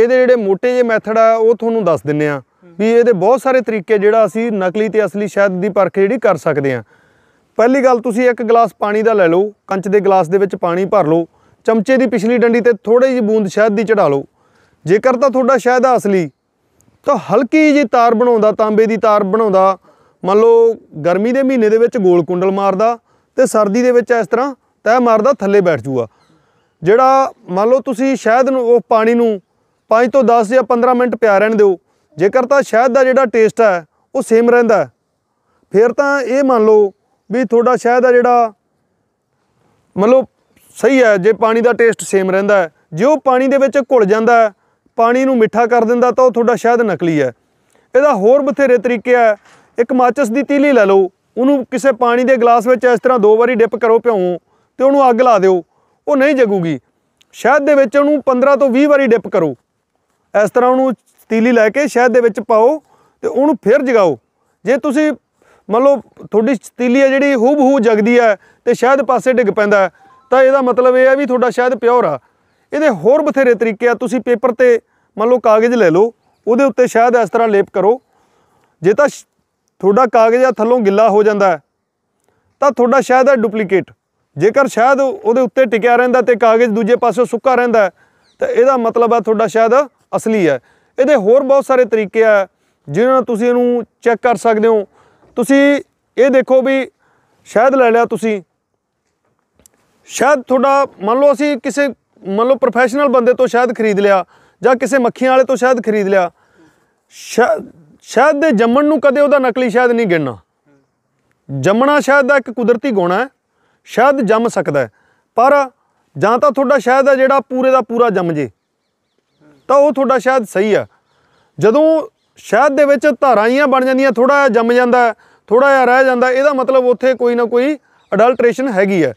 ਇਹਦੇ ਜਿਹੜੇ ਮੋٹے ਜੇ ਮੈਥਡ ਆ ਉਹ ਤੁਹਾਨੂੰ ਦੱਸ ਦਿੰਨੇ ਆ ਵੀ ਇਹਦੇ ਬਹੁਤ ਸਾਰੇ ਤਰੀਕੇ ਜਿਹੜਾ ਅਸੀਂ ਨਕਲੀ ਤੇ ਅਸਲੀ ਸ਼ਹਿਦ ਦੀ ਪਰਖ ਜਿਹੜੀ ਕਰ ਸਕਦੇ ਆ ਪਹਿਲੀ ਗੱਲ ਤੁਸੀਂ ਇੱਕ ਗਲਾਸ ਪਾਣੀ ਦਾ ਲੈ ਲਓ ਕੰਚ ਦੇ ਗਲਾਸ ਦੇ ਵਿੱਚ ਪਾਣੀ ਭਰ ਲਓ ਚਮਚੇ ਦੀ ਪਿਛਲੀ ਡੰਡੀ ਤੇ ਥੋੜੀ ਜਿਹੀ ਬੂੰਦ ਸ਼ਹਿਦ ਦੀ ਚੜਾ ਲਓ ਜੇਕਰ ਤਾਂ ਤੁਹਾਡਾ ਸ਼ਹਿਦ ਆ ਅਸਲੀ ਤਾਂ ਹਲਕੀ ਜੀ ਤਾਰ ਬਣਾਉਂਦਾ ਤਾਂਬੇ ਦੀ ਤਾਰ ਬਣਾਉਂਦਾ ਮੰਨ ਲਓ ਗਰਮੀ ਦੇ ਮਹੀਨੇ ਦੇ ਵਿੱਚ ਗੋਲ ਕੁੰਡਲ ਮਾਰਦਾ ਤੇ ਸਰਦੀ ਦੇ ਵਿੱਚ ਇਸ ਤਰ੍ਹਾਂ ਤੈ ਮਾਰਦਾ ਥੱਲੇ ਬੈਠ ਜੂਗਾ ਜਿਹੜਾ ਮੰਨ ਲਓ ਤੁਸੀਂ ਸ਼ਹਿਦ ਨੂੰ ਉਹ ਪਾਣੀ ਨੂੰ 5 ਤੋਂ 10 ਜਾਂ 15 ਮਿੰਟ ਪਿਆ ਰਹਿਣ ਦਿਓ ਜੇਕਰ ਤਾਂ ਸ਼ਹਿਦ ਦਾ ਜਿਹੜਾ ਟੇਸਟ ਹੈ ਉਹ ਸੇਮ ਰਹਿੰਦਾ ਫਿਰ ਤਾਂ ਇਹ ਮੰਨ ਲਓ ਵੀ ਤੁਹਾਡਾ ਸ਼ਹਿਦ ਆ ਜਿਹੜਾ ਮਤਲਬ ਸਹੀ ਹੈ ਜੇ ਪਾਣੀ ਦਾ ਟੇਸਟ ਸੇਮ ਰਹਿੰਦਾ ਜੇ ਉਹ ਪਾਣੀ ਦੇ ਵਿੱਚ ਘੁਲ ਜਾਂਦਾ ਪਾਣੀ ਨੂੰ ਮਿੱਠਾ ਕਰ ਦਿੰਦਾ ਤਾਂ ਉਹ ਤੁਹਾਡਾ ਸ਼ਹਿਦ ਨਕਲੀ ਹੈ ਇਹਦਾ ਹੋਰ ਬਥੇਰੇ ਤਰੀਕੇ ਆ ਇੱਕ ਮਾਚਸ ਦੀ ਤੀਲੀ ਲੈ ਲਓ ਉਹਨੂੰ ਕਿਸੇ ਪਾਣੀ ਦੇ ਗਲਾਸ ਵਿੱਚ ਇਸ ਤਰ੍ਹਾਂ ਦੋ ਵਾਰੀ ਡਿਪ ਕਰੋ ਭਿਉਂ ਤੇ ਉਹਨੂੰ ਅੱਗ ਲਾ ਦਿਓ ਉਹ ਨਹੀਂ ਜਗੂਗੀ ਸ਼ਹਿਦ ਦੇ ਵਿੱਚ ਉਹਨੂੰ 15 ਤੋਂ 20 ਵਾਰੀ ਡਿਪ ਕਰੋ ਇਸ ਤਰ੍ਹਾਂ ਉਹਨੂੰ ਤੀਲੀ ਲੈ ਕੇ ਸ਼ਹਿਦ ਦੇ ਵਿੱਚ ਪਾਓ ਤੇ ਉਹਨੂੰ ਫਿਰ ਜਗਾਓ ਜੇ ਤੁਸੀਂ ਮੰਨ ਲਓ ਤੁਹਾਡੀ ਤੀਲੀ ਹੈ ਜਿਹੜੀ ਹੂਬ ਹੂ ਜਗਦੀ ਹੈ ਤੇ ਸ਼ਹਿਦ ਪਾਸੇ ਡਿੱਗ ਪੈਂਦਾ ਤਾਂ ਇਹਦਾ ਮਤਲਬ ਇਹ ਹੈ ਵੀ ਤੁਹਾਡਾ ਸ਼ਹਿਦ ਪਿਓਰ ਆ ਇਹਦੇ ਹੋਰ ਬਥੇਰੇ ਤਰੀਕੇ ਆ ਤੁਸੀਂ ਪੇਪਰ ਤੇ ਮੰਨ ਲਓ ਕਾਗਜ਼ ਲੈ ਲਓ ਉਹਦੇ ਉੱਤੇ ਸ਼ਹਿਦ ਇਸ ਤਰ੍ਹਾਂ ਲੇਪ ਕਰੋ ਜੇ ਤਾਂ ਤੁਹਾਡਾ ਕਾਗਜ਼ ਆ ਥੱਲੋਂ ਗਿੱਲਾ ਹੋ ਜਾਂਦਾ ਤਾਂ ਤੁਹਾਡਾ ਸ਼ਹਿਦ ਹੈ ਡੁਪਲੀਕੇਟ ਜੇਕਰ ਸ਼ਹਿਦ ਉਹਦੇ ਉੱਤੇ ਟਿਕਿਆ ਰਹਿੰਦਾ ਤੇ ਕਾਗਜ਼ ਦੂਜੇ ਪਾਸੇ ਸੁੱਕਾ ਰਹਿੰਦਾ ਤਾਂ ਇਹਦਾ ਮਤਲਬ ਆ ਤੁਹਾਡਾ ਸ਼ਹਿਦ ਅਸਲੀ ਹੈ ਇਹਦੇ ਹੋਰ ਬਹੁਤ ਸਾਰੇ ਤਰੀਕੇ ਆ ਜਿਨ੍ਹਾਂ ਨਾਲ ਤੁਸੀਂ ਇਹਨੂੰ ਚੈੱਕ ਕਰ ਸਕਦੇ ਹੋ ਤੁਸੀਂ ਇਹ ਦੇਖੋ ਵੀ ਸ਼ਾਇਦ ਲੈ ਲਿਆ ਤੁਸੀਂ ਸ਼ਾਇਦ ਤੁਹਾਡਾ ਮੰਨ ਲਓ ਅਸੀਂ ਕਿਸੇ ਮੰਨ ਲਓ ਪ੍ਰੋਫੈਸ਼ਨਲ ਬੰਦੇ ਤੋਂ ਸ਼ਾਇਦ ਖਰੀਦ ਲਿਆ ਜਾਂ ਕਿਸੇ ਮੱਖੀਆਂ ਵਾਲੇ ਤੋਂ ਸ਼ਾਇਦ ਖਰੀਦ ਲਿਆ ਸ਼ਾਇਦ ਦੇ ਜੰਮਣ ਨੂੰ ਕਦੇ ਉਹਦਾ ਨਕਲੀ ਸ਼ਾਇਦ ਨਹੀਂ ਗਿਣਨਾ ਜੰਮਣਾ ਸ਼ਾਇਦ ਦਾ ਇੱਕ ਕੁਦਰਤੀ ਗੁਣ ਹੈ ਸ਼ਾਇਦ ਜੰਮ ਸਕਦਾ ਪਰ ਜਾਂ ਤਾਂ ਤੁਹਾਡਾ ਸ਼ਾਇਦ ਹੈ ਜਿਹੜਾ ਪੂਰੇ ਦਾ ਪੂਰਾ ਜੰਮ ਜੇ ਤਾਂ ਉਹ ਤੁਹਾਡਾ ਸ਼ਾਇਦ ਸਹੀ ਆ ਜਦੋਂ ਸ਼ਹਿਦ ਦੇ ਵਿੱਚ ਧਾਰਾਈਆਂ ਬਣ ਜਾਂਦੀਆਂ ਥੋੜਾ ਜਿਹਾ ਜੰਮ ਜਾਂਦਾ ਥੋੜਾ ਜਿਹਾ ਰਹਿ ਜਾਂਦਾ ਇਹਦਾ ਮਤਲਬ ਉੱਥੇ ਕੋਈ ਨਾ ਕੋਈ ਅਡਲਟ੍ਰੇਸ਼ਨ ਹੈਗੀ ਹੈ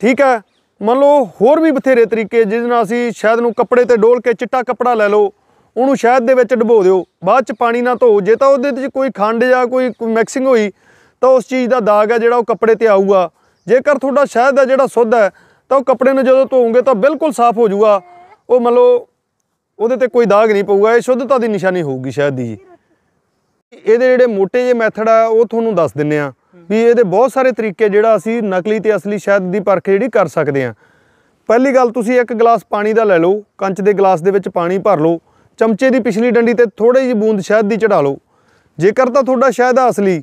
ਠੀਕ ਹੈ ਮੰਨ ਲਓ ਹੋਰ ਵੀ ਬਥੇਰੇ ਤਰੀਕੇ ਜਿਸ ਨਾਲ ਅਸੀਂ ਸ਼ਹਿਦ ਨੂੰ ਕੱਪੜੇ ਤੇ ਡੋਲ ਕੇ ਚਿੱਟਾ ਕੱਪੜਾ ਲੈ ਲਓ ਉਹਨੂੰ ਸ਼ਹਿਦ ਦੇ ਵਿੱਚ ਡਬੋ ਦਿਓ ਬਾਅਦ ਚ ਪਾਣੀ ਨਾਲ ਧੋ ਜੇ ਤਾਂ ਉਹਦੇ ਵਿੱਚ ਕੋਈ ਖੰਡ ਜਾਂ ਕੋਈ ਮਿਕਸਿੰਗ ਹੋਈ ਤਾਂ ਉਸ ਚੀਜ਼ ਦਾ ਦਾਗ ਹੈ ਜਿਹੜਾ ਉਹ ਕੱਪੜੇ ਤੇ ਆਊਗਾ ਜੇਕਰ ਤੁਹਾਡਾ ਸ਼ਹਿਦ ਦਾ ਜਿਹੜਾ ਸੁੱਧ ਹੈ ਤਾਂ ਉਹ ਕੱਪੜੇ ਨੂੰ ਜਦੋਂ ਧੋਵੋਗੇ ਤਾਂ ਬਿਲਕੁਲ ਸਾਫ਼ ਹੋ ਜਾਊਗਾ ਉਹ ਮੰਨ ਲਓ ਉਹਦੇ ਤੇ ਕੋਈ ਦਾਗ ਨਹੀਂ ਪਊਗਾ ਇਹ ਸ਼ੁੱਧਤਾ ਦੀ ਨਿਸ਼ਾਨੀ ਹੋਊਗੀ ਸ਼ਹਿਦ ਦੀ ਜੀ ਇਹਦੇ ਜਿਹੜੇ ਮੋਟੇ ਜੇ ਮੈਥਡ ਆ ਉਹ ਤੁਹਾਨੂੰ ਦੱਸ ਦਿੰਨੇ ਆ ਵੀ ਇਹਦੇ ਬਹੁਤ ਸਾਰੇ ਤਰੀਕੇ ਜਿਹੜਾ ਅਸੀਂ ਨਕਲੀ ਤੇ ਅਸਲੀ ਸ਼ਹਿਦ ਦੀ ਪਰਖ ਜਿਹੜੀ ਕਰ ਸਕਦੇ ਆ ਪਹਿਲੀ ਗੱਲ ਤੁਸੀਂ ਇੱਕ ਗਲਾਸ ਪਾਣੀ ਦਾ ਲੈ ਲਓ ਕੰਚ ਦੇ ਗਲਾਸ ਦੇ ਵਿੱਚ ਪਾਣੀ ਭਰ ਲਓ ਚਮਚੇ ਦੀ ਪਿਛਲੀ ਡੰਡੀ ਤੇ ਥੋੜੀ ਜਿਹੀ ਬੂੰਦ ਸ਼ਹਿਦ ਦੀ ਚੜਾ ਲਓ ਜੇਕਰ ਤਾਂ ਤੁਹਾਡਾ ਸ਼ਹਿਦ ਆ ਅਸਲੀ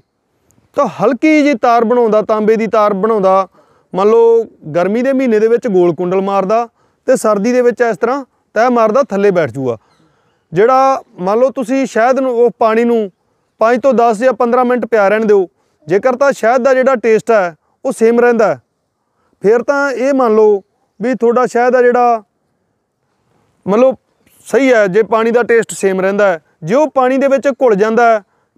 ਤਾਂ ਹਲਕੀ ਜੀ ਤਾਰ ਬਣਾਉਂਦਾ ਤਾਂਬੇ ਦੀ ਤਾਰ ਬਣਾਉਂਦਾ ਮੰਨ ਲਓ ਗਰਮੀ ਦੇ ਮਹੀਨੇ ਦੇ ਵਿੱਚ ਗੋਲ ਕੁੰਡਲ ਮਾਰਦਾ ਤੇ ਸਰਦੀ ਦੇ ਵਿੱਚ ਇਸ ਤਰ੍ਹਾਂ ਤੈ ਮਾਰਦਾ ਥੱਲੇ ਬੈਠ ਜੂਗਾ ਜਿਹੜਾ ਮੰਨ ਲਓ ਤੁਸੀਂ ਸ਼ਹਿਦ ਨੂੰ ਉਹ ਪਾਣੀ ਨੂੰ 5 ਤੋਂ 10 ਜਾਂ 15 ਮਿੰਟ ਪਿਆ ਰਹਿਣ ਦਿਓ ਜੇਕਰ ਤਾਂ ਸ਼ਹਿਦ ਦਾ ਜਿਹੜਾ ਟੇਸਟ ਹੈ ਉਹ ਸੇਮ ਰਹਿੰਦਾ ਫਿਰ ਤਾਂ ਇਹ ਮੰਨ ਲਓ ਵੀ ਤੁਹਾਡਾ ਸ਼ਹਿਦ ਆ ਜਿਹੜਾ ਮੰਨ ਲਓ ਸਹੀ ਹੈ ਜੇ ਪਾਣੀ ਦਾ ਟੇਸਟ ਸੇਮ ਰਹਿੰਦਾ ਜੇ ਉਹ ਪਾਣੀ ਦੇ ਵਿੱਚ ਘੁਲ ਜਾਂਦਾ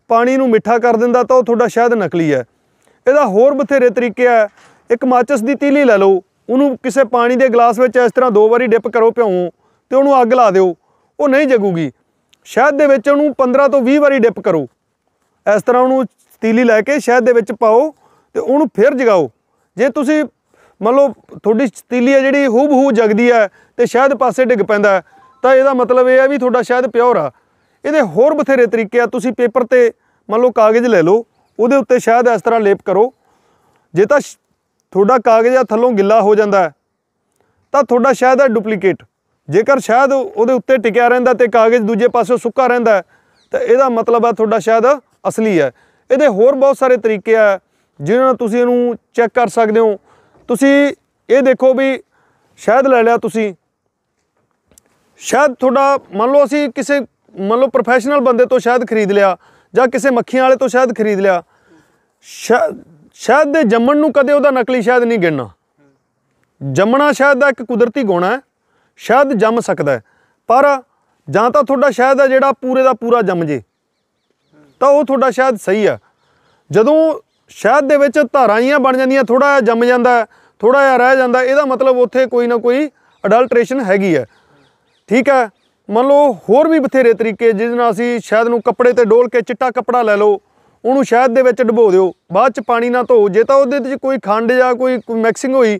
ਪਾਣੀ ਨੂੰ ਮਿੱਠਾ ਕਰ ਦਿੰਦਾ ਤਾਂ ਉਹ ਤੁਹਾਡਾ ਸ਼ਹਿਦ ਨਕਲੀ ਹੈ ਇਹਦਾ ਹੋਰ ਬਥੇਰੇ ਤਰੀਕੇ ਆ ਇੱਕ ਮਾਚਸ ਦੀ ਤੀਲੀ ਲੈ ਲਓ ਉਹਨੂੰ ਕਿਸੇ ਪਾਣੀ ਦੇ ਗਲਾਸ ਵਿੱਚ ਇਸ ਤਰ੍ਹਾਂ ਦੋ ਵਾਰੀ ਡਿਪ ਕਰੋ ਭਿਉਂ ਤੇ ਉਹਨੂੰ ਅੱਗ ਲਾ ਦਿਓ ਉਹ ਨਹੀਂ ਜਗੂਗੀ ਸ਼ਹਿਦ ਦੇ ਵਿੱਚ ਉਹਨੂੰ 15 ਤੋਂ 20 ਵਾਰੀ ਡਿਪ ਕਰੋ ਇਸ ਤਰ੍ਹਾਂ ਉਹਨੂੰ ਤੀਲੀ ਲੈ ਕੇ ਸ਼ਹਿਦ ਦੇ ਵਿੱਚ ਪਾਓ ਤੇ ਉਹਨੂੰ ਫਿਰ ਜਗਾਓ ਜੇ ਤੁਸੀਂ ਮੰਨ ਲਓ ਤੁਹਾਡੀ ਤੀਲੀ ਹੈ ਜਿਹੜੀ ਹੂਬ ਹੂ ਜਗਦੀ ਹੈ ਤੇ ਸ਼ਹਿਦ ਪਾਸੇ ਡਿੱਗ ਪੈਂਦਾ ਤਾਂ ਇਹਦਾ ਮਤਲਬ ਇਹ ਹੈ ਵੀ ਤੁਹਾਡਾ ਸ਼ਹਿਦ ਪਿਓਰ ਆ ਇਹਦੇ ਹੋਰ ਬਥੇਰੇ ਤਰੀਕੇ ਆ ਤੁਸੀਂ ਪੇਪਰ ਤੇ ਮੰਨ ਲਓ ਕਾਗਜ਼ ਲੈ ਲਓ ਉਹਦੇ ਉੱਤੇ ਸ਼ਹਿਦ ਇਸ ਤਰ੍ਹਾਂ ਲੇਪ ਕਰੋ ਜੇ ਤਾਂ ਤੁਹਾਡਾ ਕਾਗਜ਼ ਆ ਥੱਲੋਂ ਗਿੱਲਾ ਹੋ ਜਾਂਦਾ ਤਾਂ ਤੁਹਾਡਾ ਸ਼ਹਿਦ ਹੈ ਡੁਪਲੀਕੇਟ ਜੇਕਰ ਸ਼ਾਇਦ ਉਹਦੇ ਉੱਤੇ ਟਿਕਿਆ ਰਹਿੰਦਾ ਤੇ ਕਾਗਜ਼ ਦੂਜੇ ਪਾਸੇ ਸੁੱਕਾ ਰਹਿੰਦਾ ਤਾਂ ਇਹਦਾ ਮਤਲਬ ਹੈ ਤੁਹਾਡਾ ਸ਼ਾਇਦ ਅਸਲੀ ਹੈ ਇਹਦੇ ਹੋਰ ਬਹੁਤ ਸਾਰੇ ਤਰੀਕੇ ਆ ਜਿਨ੍ਹਾਂ ਨਾਲ ਤੁਸੀਂ ਇਹਨੂੰ ਚੈੱਕ ਕਰ ਸਕਦੇ ਹੋ ਤੁਸੀਂ ਇਹ ਦੇਖੋ ਵੀ ਸ਼ਾਇਦ ਲੈ ਲਿਆ ਤੁਸੀਂ ਸ਼ਾਇਦ ਤੁਹਾਡਾ ਮੰਨ ਲਓ ਅਸੀਂ ਕਿਸੇ ਮੰਨ ਲਓ ਪ੍ਰੋਫੈਸ਼ਨਲ ਬੰਦੇ ਤੋਂ ਸ਼ਾਇਦ ਖਰੀਦ ਲਿਆ ਜਾਂ ਕਿਸੇ ਮੱਖੀਆਂ ਵਾਲੇ ਤੋਂ ਸ਼ਾਇਦ ਖਰੀਦ ਲਿਆ ਸ਼ਾਇਦ ਦੇ ਜੰਮਣ ਨੂੰ ਕਦੇ ਉਹਦਾ ਨਕਲੀ ਸ਼ਾਇਦ ਨਹੀਂ ਗਿਣਨਾ ਜੰਮਣਾ ਸ਼ਾਇਦ ਦਾ ਇੱਕ ਕੁਦਰਤੀ ਗੁਣ ਹੈ ਸ਼ਾਇਦ ਜੰਮ ਸਕਦਾ ਪਰ ਜਾਂ ਤਾਂ ਤੁਹਾਡਾ ਸ਼ਾਇਦ ਹੈ ਜਿਹੜਾ ਪੂਰੇ ਦਾ ਪੂਰਾ ਜੰਮ ਜੇ ਤਾਂ ਉਹ ਤੁਹਾਡਾ ਸ਼ਾਇਦ ਸਹੀ ਆ ਜਦੋਂ ਸ਼ਾਇਦ ਦੇ ਵਿੱਚ ਧਾਰਾਈਆਂ ਬਣ ਜਾਂਦੀਆਂ ਥੋੜਾ ਜਿਹਾ ਜੰਮ ਜਾਂਦਾ ਥੋੜਾ ਜਿਹਾ ਰਹਿ ਜਾਂਦਾ ਇਹਦਾ ਮਤਲਬ ਉੱਥੇ ਕੋਈ ਨਾ ਕੋਈ ਅਡਲਟ੍ਰੇਸ਼ਨ ਹੈਗੀ ਹੈ ਠੀਕ ਹੈ ਮੰਨ ਲਓ ਹੋਰ ਵੀ ਬਥੇਰੇ ਤਰੀਕੇ ਜਿਸ ਨਾਲ ਅਸੀਂ ਸ਼ਾਇਦ ਨੂੰ ਕੱਪੜੇ ਤੇ ਡੋਲ ਕੇ ਚਿੱਟਾ ਕੱਪੜਾ ਲੈ ਲਓ ਉਹਨੂੰ ਸ਼ਾਇਦ ਦੇ ਵਿੱਚ ਡਬੋ ਦਿਓ ਬਾਅਦ ਚ ਪਾਣੀ ਨਾਲ ਧੋ ਜੇ ਤਾਂ ਉਹਦੇ ਵਿੱਚ ਕੋਈ ਖੰਡ ਜਾਂ ਕੋਈ ਮਿਕਸਿੰਗ ਹੋਈ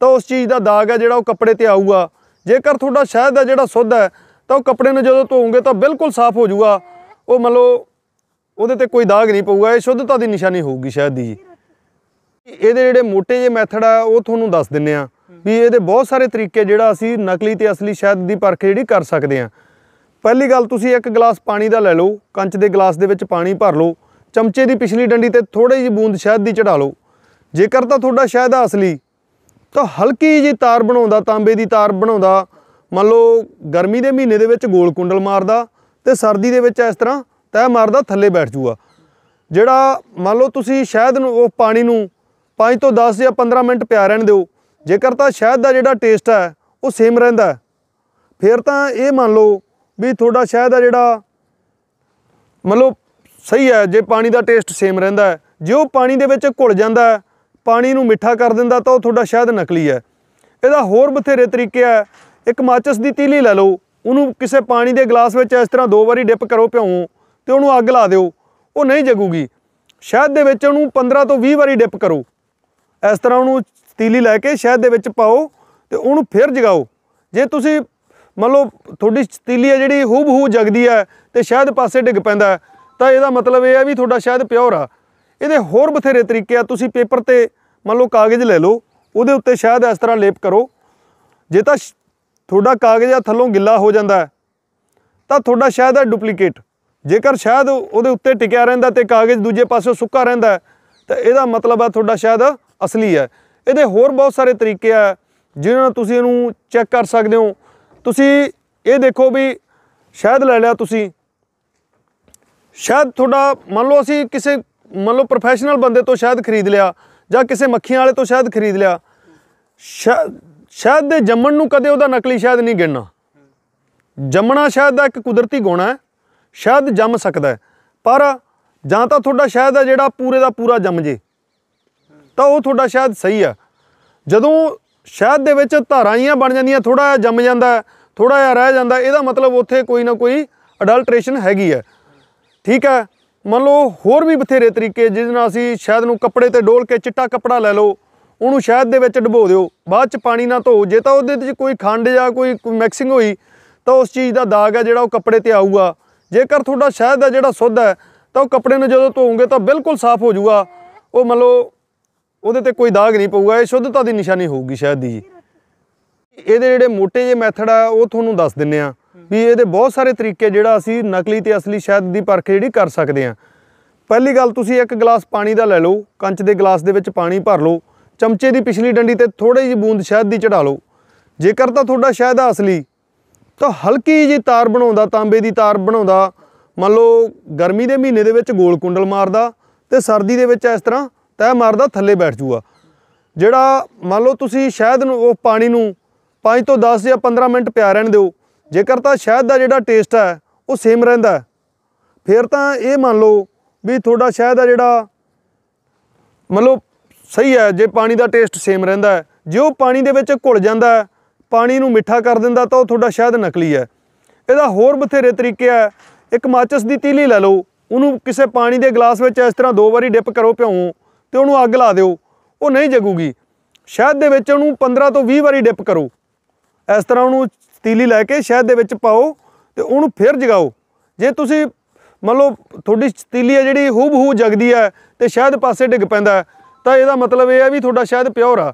ਤਾਂ ਉਸ ਚੀਜ਼ ਦਾ ਦਾਗ ਹੈ ਜਿਹੜਾ ਉਹ ਕੱਪੜੇ ਤੇ ਆਊਗਾ ਜੇਕਰ ਤੁਹਾਡਾ ਸ਼ਹਿਦ ਹੈ ਜਿਹੜਾ ਸੁੱਧ ਹੈ ਤਾਂ ਉਹ ਕੱਪੜੇ ਨੂੰ ਜਦੋਂ ਧੋਵੋਗੇ ਤਾਂ ਬਿਲਕੁਲ ਸਾਫ਼ ਹੋ ਜਾਊਗਾ ਉਹ ਮੰਨ ਲਓ ਉਹਦੇ ਤੇ ਕੋਈ ਦਾਗ ਨਹੀਂ ਪਊਗਾ ਇਹ ਸ਼ੁੱਧਤਾ ਦੀ ਨਿਸ਼ਾਨੀ ਹੋਊਗੀ ਸ਼ਹਿਦ ਦੀ ਇਹਦੇ ਜਿਹੜੇ ਮੋਟੇ ਜੇ ਮੈਥਡ ਆ ਉਹ ਤੁਹਾਨੂੰ ਦੱਸ ਦਿੰਨੇ ਆ ਵੀ ਇਹਦੇ ਬਹੁਤ ਸਾਰੇ ਤਰੀਕੇ ਜਿਹੜਾ ਅਸੀਂ ਨਕਲੀ ਤੇ ਅਸਲੀ ਸ਼ਹਿਦ ਦੀ ਪਰਖ ਜਿਹੜੀ ਕਰ ਸਕਦੇ ਆ ਪਹਿਲੀ ਗੱਲ ਤੁਸੀਂ ਇੱਕ ਗਲਾਸ ਪਾਣੀ ਦਾ ਲੈ ਲਓ ਕੰਚ ਦੇ ਗਲਾਸ ਦੇ ਵਿੱਚ ਪਾਣੀ ਭਰ ਲਓ ਚਮਚੇ ਦੀ ਪਿਛਲੀ ਡੰਡੀ ਤੇ ਥੋੜੀ ਜਿਹੀ ਬੂੰਦ ਸ਼ਹਿਦ ਦੀ ਚੜਾ ਲਓ ਜੇਕਰ ਤਾਂ ਤੁਹਾਡਾ ਸ਼ਹਿਦ ਆ ਅਸਲੀ ਤਾਂ ਹਲਕੀ ਜੀ ਤਾਰ ਬਣਾਉਂਦਾ ਤਾਂਬੇ ਦੀ ਤਾਰ ਬਣਾਉਂਦਾ ਮੰਨ ਲਓ ਗਰਮੀ ਦੇ ਮਹੀਨੇ ਦੇ ਵਿੱਚ ਗੋਲ ਕੁੰਡਲ ਮਾਰਦਾ ਤੇ ਸਰਦੀ ਦੇ ਵਿੱਚ ਇਸ ਤਰ੍ਹਾਂ ਤੈ ਮਾਰਦਾ ਥੱਲੇ ਬੈਠ ਜੂਗਾ ਜਿਹੜਾ ਮੰਨ ਲਓ ਤੁਸੀਂ ਸ਼ਹਿਦ ਨੂੰ ਉਹ ਪਾਣੀ ਨੂੰ 5 ਤੋਂ 10 ਜਾਂ 15 ਮਿੰਟ ਪਿਆ ਰਹਿਣ ਦਿਓ ਜੇਕਰ ਤਾਂ ਸ਼ਹਿਦ ਦਾ ਜਿਹੜਾ ਟੇਸਟ ਹੈ ਉਹ ਸੇਮ ਰਹਿੰਦਾ ਫਿਰ ਤਾਂ ਇਹ ਮੰਨ ਲਓ ਵੀ ਤੁਹਾਡਾ ਸ਼ਹਿਦ ਆ ਜਿਹੜਾ ਮੰਨ ਲਓ ਸਹੀ ਹੈ ਜੇ ਪਾਣੀ ਦਾ ਟੇਸਟ ਸੇਮ ਰਹਿੰਦਾ ਜੇ ਉਹ ਪਾਣੀ ਦੇ ਵਿੱਚ ਘੁਲ ਜਾਂਦਾ ਪਾਣੀ ਨੂੰ ਮਿੱਠਾ ਕਰ ਦਿੰਦਾ ਤਾਂ ਉਹ ਤੁਹਾਡਾ ਸ਼ਾਇਦ ਨਕਲੀ ਹੈ ਇਹਦਾ ਹੋਰ ਬਥੇਰੇ ਤਰੀਕੇ ਆ ਇੱਕ ਮਾਚਸ ਦੀ ਤੀਲੀ ਲੈ ਲਓ ਉਹਨੂੰ ਕਿਸੇ ਪਾਣੀ ਦੇ ਗਲਾਸ ਵਿੱਚ ਇਸ ਤਰ੍ਹਾਂ ਦੋ ਵਾਰੀ ਡਿਪ ਕਰੋ ਭਿਉਂ ਤੇ ਉਹਨੂੰ ਅੱਗ ਲਾ ਦਿਓ ਉਹ ਨਹੀਂ ਜਗੂਗੀ ਸ਼ਹਿਦ ਦੇ ਵਿੱਚ ਉਹਨੂੰ 15 ਤੋਂ 20 ਵਾਰੀ ਡਿਪ ਕਰੋ ਇਸ ਤਰ੍ਹਾਂ ਉਹਨੂੰ ਤੀਲੀ ਲੈ ਕੇ ਸ਼ਹਿਦ ਦੇ ਵਿੱਚ ਪਾਓ ਤੇ ਉਹਨੂੰ ਫਿਰ ਜਗਾਓ ਜੇ ਤੁਸੀਂ ਮੰਨ ਲਓ ਤੁਹਾਡੀ ਤੀਲੀ ਹੈ ਜਿਹੜੀ ਹੂਬ ਹੂ ਜਗਦੀ ਹੈ ਤੇ ਸ਼ਹਿਦ ਪਾਸੇ ਡਿੱਗ ਪੈਂਦਾ ਤਾਂ ਇਹਦਾ ਮਤਲਬ ਇਹ ਹੈ ਵੀ ਤੁਹਾਡਾ ਸ਼ਹਿਦ ਪਿਓਰ ਆ ਇਹਦੇ ਹੋਰ ਬਥੇਰੇ ਤਰੀਕੇ ਆ ਤੁਸੀਂ ਪੇਪਰ ਤੇ ਮੰਨ ਲਓ ਕਾਗਜ਼ ਲੈ ਲਓ ਉਹਦੇ ਉੱਤੇ ਸ਼ਾਇਦ ਇਸ ਤਰ੍ਹਾਂ ਲੇਪ ਕਰੋ ਜੇ ਤਾਂ ਤੁਹਾਡਾ ਕਾਗਜ਼ ਆ ਥੱਲੋਂ ਗਿੱਲਾ ਹੋ ਜਾਂਦਾ ਤਾਂ ਤੁਹਾਡਾ ਸ਼ਾਇਦ ਹੈ ਡੁਪਲੀਕੇਟ ਜੇਕਰ ਸ਼ਾਇਦ ਉਹਦੇ ਉੱਤੇ ਟਿਕਿਆ ਰਹਿੰਦਾ ਤੇ ਕਾਗਜ਼ ਦੂਜੇ ਪਾਸੇ ਸੁੱਕਾ ਰਹਿੰਦਾ ਤਾਂ ਇਹਦਾ ਮਤਲਬ ਆ ਤੁਹਾਡਾ ਸ਼ਾਇਦ ਅਸਲੀ ਹੈ ਇਹਦੇ ਹੋਰ ਬਹੁਤ ਸਾਰੇ ਤਰੀਕੇ ਆ ਜਿਨ੍ਹਾਂ ਨਾਲ ਤੁਸੀਂ ਇਹਨੂੰ ਚੈੱਕ ਕਰ ਸਕਦੇ ਹੋ ਤੁਸੀਂ ਇਹ ਦੇਖੋ ਵੀ ਸ਼ਾਇਦ ਲੈ ਲਿਆ ਤੁਸੀਂ ਸ਼ਾਇਦ ਤੁਹਾਡਾ ਮੰਨ ਲਓ ਅਸੀਂ ਕਿਸੇ ਮੰਨ ਲਓ ਪ੍ਰੋਫੈਸ਼ਨਲ ਬੰਦੇ ਤੋਂ ਸ਼ਾਇਦ ਖਰੀਦ ਲਿਆ ਜਾਂ ਕਿਸੇ ਮੱਖੀਆਂ ਵਾਲੇ ਤੋਂ ਸ਼ਾਇਦ ਖਰੀਦ ਲਿਆ ਸ਼ਾਇਦ ਦੇ ਜੰਮਣ ਨੂੰ ਕਦੇ ਉਹਦਾ ਨਕਲੀ ਸ਼ਾਇਦ ਨਹੀਂ ਗਿਣਨਾ ਜੰਮਣਾ ਸ਼ਾਇਦ ਦਾ ਇੱਕ ਕੁਦਰਤੀ ਗੁਣ ਹੈ ਸ਼ਾਇਦ ਜੰਮ ਸਕਦਾ ਹੈ ਪਰ ਜਾਂ ਤਾਂ ਤੁਹਾਡਾ ਸ਼ਾਇਦ ਹੈ ਜਿਹੜਾ ਪੂਰੇ ਦਾ ਪੂਰਾ ਜੰਮ ਜੇ ਤਾਂ ਉਹ ਤੁਹਾਡਾ ਸ਼ਾਇਦ ਸਹੀ ਹੈ ਜਦੋਂ ਸ਼ਾਇਦ ਦੇ ਵਿੱਚ ਧਾਰਾਈਆਂ ਬਣ ਜਾਂਦੀਆਂ ਥੋੜਾ ਜਿਹਾ ਜੰਮ ਜਾਂਦਾ ਥੋੜਾ ਜਿਹਾ ਰਹਿ ਜਾਂਦਾ ਇਹਦਾ ਮਤਲਬ ਉੱਥੇ ਕੋਈ ਨਾ ਕੋਈ ਅਡਲਟ੍ਰੇਸ਼ਨ ਹੈਗੀ ਹੈ ਠੀਕ ਹੈ ਮੰਨ ਲਓ ਹੋਰ ਵੀ ਬਥੇਰੇ ਤਰੀਕੇ ਜਿਸ ਨਾਲ ਅਸੀਂ ਸ਼ਹਿਦ ਨੂੰ ਕੱਪੜੇ ਤੇ ਡੋਲ ਕੇ ਚਿੱਟਾ ਕੱਪੜਾ ਲੈ ਲਓ ਉਹਨੂੰ ਸ਼ਹਿਦ ਦੇ ਵਿੱਚ ਡਬੋ ਦਿਓ ਬਾਅਦ ਚ ਪਾਣੀ ਨਾਲ ਧੋ ਜੇ ਤਾਂ ਉਹਦੇ ਵਿੱਚ ਕੋਈ ਖੰਡ ਜਾਂ ਕੋਈ ਮਿਕਸਿੰਗ ਹੋਈ ਤਾਂ ਉਸ ਚੀਜ਼ ਦਾ ਦਾਗ ਹੈ ਜਿਹੜਾ ਉਹ ਕੱਪੜੇ ਤੇ ਆਊਗਾ ਜੇਕਰ ਤੁਹਾਡਾ ਸ਼ਹਿਦ ਹੈ ਜਿਹੜਾ ਸੁੱਧ ਹੈ ਤਾਂ ਉਹ ਕੱਪੜੇ ਨੂੰ ਜਦੋਂ ਧੋਉਂਗੇ ਤਾਂ ਬਿਲਕੁਲ ਸਾਫ਼ ਹੋ ਜਾਊਗਾ ਉਹ ਮੰਨ ਲਓ ਉਹਦੇ ਤੇ ਕੋਈ ਦਾਗ ਨਹੀਂ ਪਊਗਾ ਇਹ ਸ਼ੁੱਧਤਾ ਦੀ ਨਿਸ਼ਾਨੀ ਹੋਊਗੀ ਸ਼ਹਿਦ ਦੀ ਜੀ ਇਹਦੇ ਜਿਹੜੇ ਮੋٹے ਜੇ ਮੈਥਡ ਆ ਉਹ ਤੁਹਾਨੂੰ ਦੱਸ ਦਿੰਨੇ ਆ ਵੀ ਇਹਦੇ ਬਹੁਤ ਸਾਰੇ ਤਰੀਕੇ ਜਿਹੜਾ ਅਸੀਂ ਨਕਲੀ ਤੇ ਅਸਲੀ ਸ਼ਹਿਦ ਦੀ ਪਰਖ ਜਿਹੜੀ ਕਰ ਸਕਦੇ ਆ ਪਹਿਲੀ ਗੱਲ ਤੁਸੀਂ ਇੱਕ ਗਲਾਸ ਪਾਣੀ ਦਾ ਲੈ ਲਓ ਕੰਚ ਦੇ ਗਲਾਸ ਦੇ ਵਿੱਚ ਪਾਣੀ ਭਰ ਲਓ ਚਮਚੇ ਦੀ ਪਿਛਲੀ ਡੰਡੀ ਤੇ ਥੋੜੀ ਜਿਹੀ ਬੂੰਦ ਸ਼ਹਿਦ ਦੀ ਚੜਾ ਲਓ ਜੇਕਰ ਤਾਂ ਤੁਹਾਡਾ ਸ਼ਹਿਦ ਆ ਅਸਲੀ ਤਾਂ ਹਲਕੀ ਜੀ ਤਾਰ ਬਣਾਉਂਦਾ ਤਾਂਬੇ ਦੀ ਤਾਰ ਬਣਾਉਂਦਾ ਮੰਨ ਲਓ ਗਰਮੀ ਦੇ ਮਹੀਨੇ ਦੇ ਵਿੱਚ ਗੋਲ ਕੁੰਡਲ ਮਾਰਦਾ ਤੇ ਸਰਦੀ ਦੇ ਵਿੱਚ ਇਸ ਤਰ੍ਹਾਂ ਤੈ ਮਾਰਦਾ ਥੱਲੇ ਬੈਠ ਜੂਗਾ ਜਿਹੜਾ ਮੰਨ ਲਓ ਤੁਸੀਂ ਸ਼ਹਿਦ ਨੂੰ ਉਹ ਪਾਣੀ ਨੂੰ 5 ਤੋਂ 10 ਜਾਂ 15 ਮਿੰਟ ਪਿਆ ਰਹਿਣ ਦਿਓ ਜੇਕਰ ਤਾਂ ਸ਼ਹਿਦ ਦਾ ਜਿਹੜਾ ਟੇਸਟ ਹੈ ਉਹ ਸੇਮ ਰਹਿੰਦਾ ਫਿਰ ਤਾਂ ਇਹ ਮੰਨ ਲਓ ਵੀ ਤੁਹਾਡਾ ਸ਼ਹਿਦ ਆ ਜਿਹੜਾ ਮਤਲਬ ਸਹੀ ਹੈ ਜੇ ਪਾਣੀ ਦਾ ਟੇਸਟ ਸੇਮ ਰਹਿੰਦਾ ਜੇ ਉਹ ਪਾਣੀ ਦੇ ਵਿੱਚ ਘੁਲ ਜਾਂਦਾ ਪਾਣੀ ਨੂੰ ਮਿੱਠਾ ਕਰ ਦਿੰਦਾ ਤਾਂ ਉਹ ਤੁਹਾਡਾ ਸ਼ਹਿਦ ਨਕਲੀ ਹੈ ਇਹਦਾ ਹੋਰ ਬਥੇਰੇ ਤਰੀਕੇ ਆ ਇੱਕ ਮਾਚਸ ਦੀ ਤੀਲੀ ਲੈ ਲਓ ਉਹਨੂੰ ਕਿਸੇ ਪਾਣੀ ਦੇ ਗਲਾਸ ਵਿੱਚ ਇਸ ਤਰ੍ਹਾਂ ਦੋ ਵਾਰੀ ਡਿਪ ਕਰੋ ਭਿਉਂ ਤੇ ਉਹਨੂੰ ਅੱਗ ਲਾ ਦਿਓ ਉਹ ਨਹੀਂ ਜਗੂਗੀ ਸ਼ਹਿਦ ਦੇ ਵਿੱਚ ਉਹਨੂੰ 15 ਤੋਂ 20 ਵਾਰੀ ਡਿਪ ਕਰੋ ਇਸ ਤਰ੍ਹਾਂ ਉਹਨੂੰ ਤੀਲੀ ਲੈ ਕੇ ਸ਼ਹਿਦ ਦੇ ਵਿੱਚ ਪਾਓ ਤੇ ਉਹਨੂੰ ਫਿਰ ਜਗਾਓ ਜੇ ਤੁਸੀਂ ਮੰਨ ਲਓ ਤੁਹਾਡੀ ਤੀਲੀ ਹੈ ਜਿਹੜੀ ਹੂਬ ਹੂ ਜਗਦੀ ਹੈ ਤੇ ਸ਼ਹਿਦ ਪਾਸੇ ਡਿੱਗ ਪੈਂਦਾ ਤਾਂ ਇਹਦਾ ਮਤਲਬ ਇਹ ਹੈ ਵੀ ਤੁਹਾਡਾ ਸ਼ਹਿਦ ਪਿਓਰ ਆ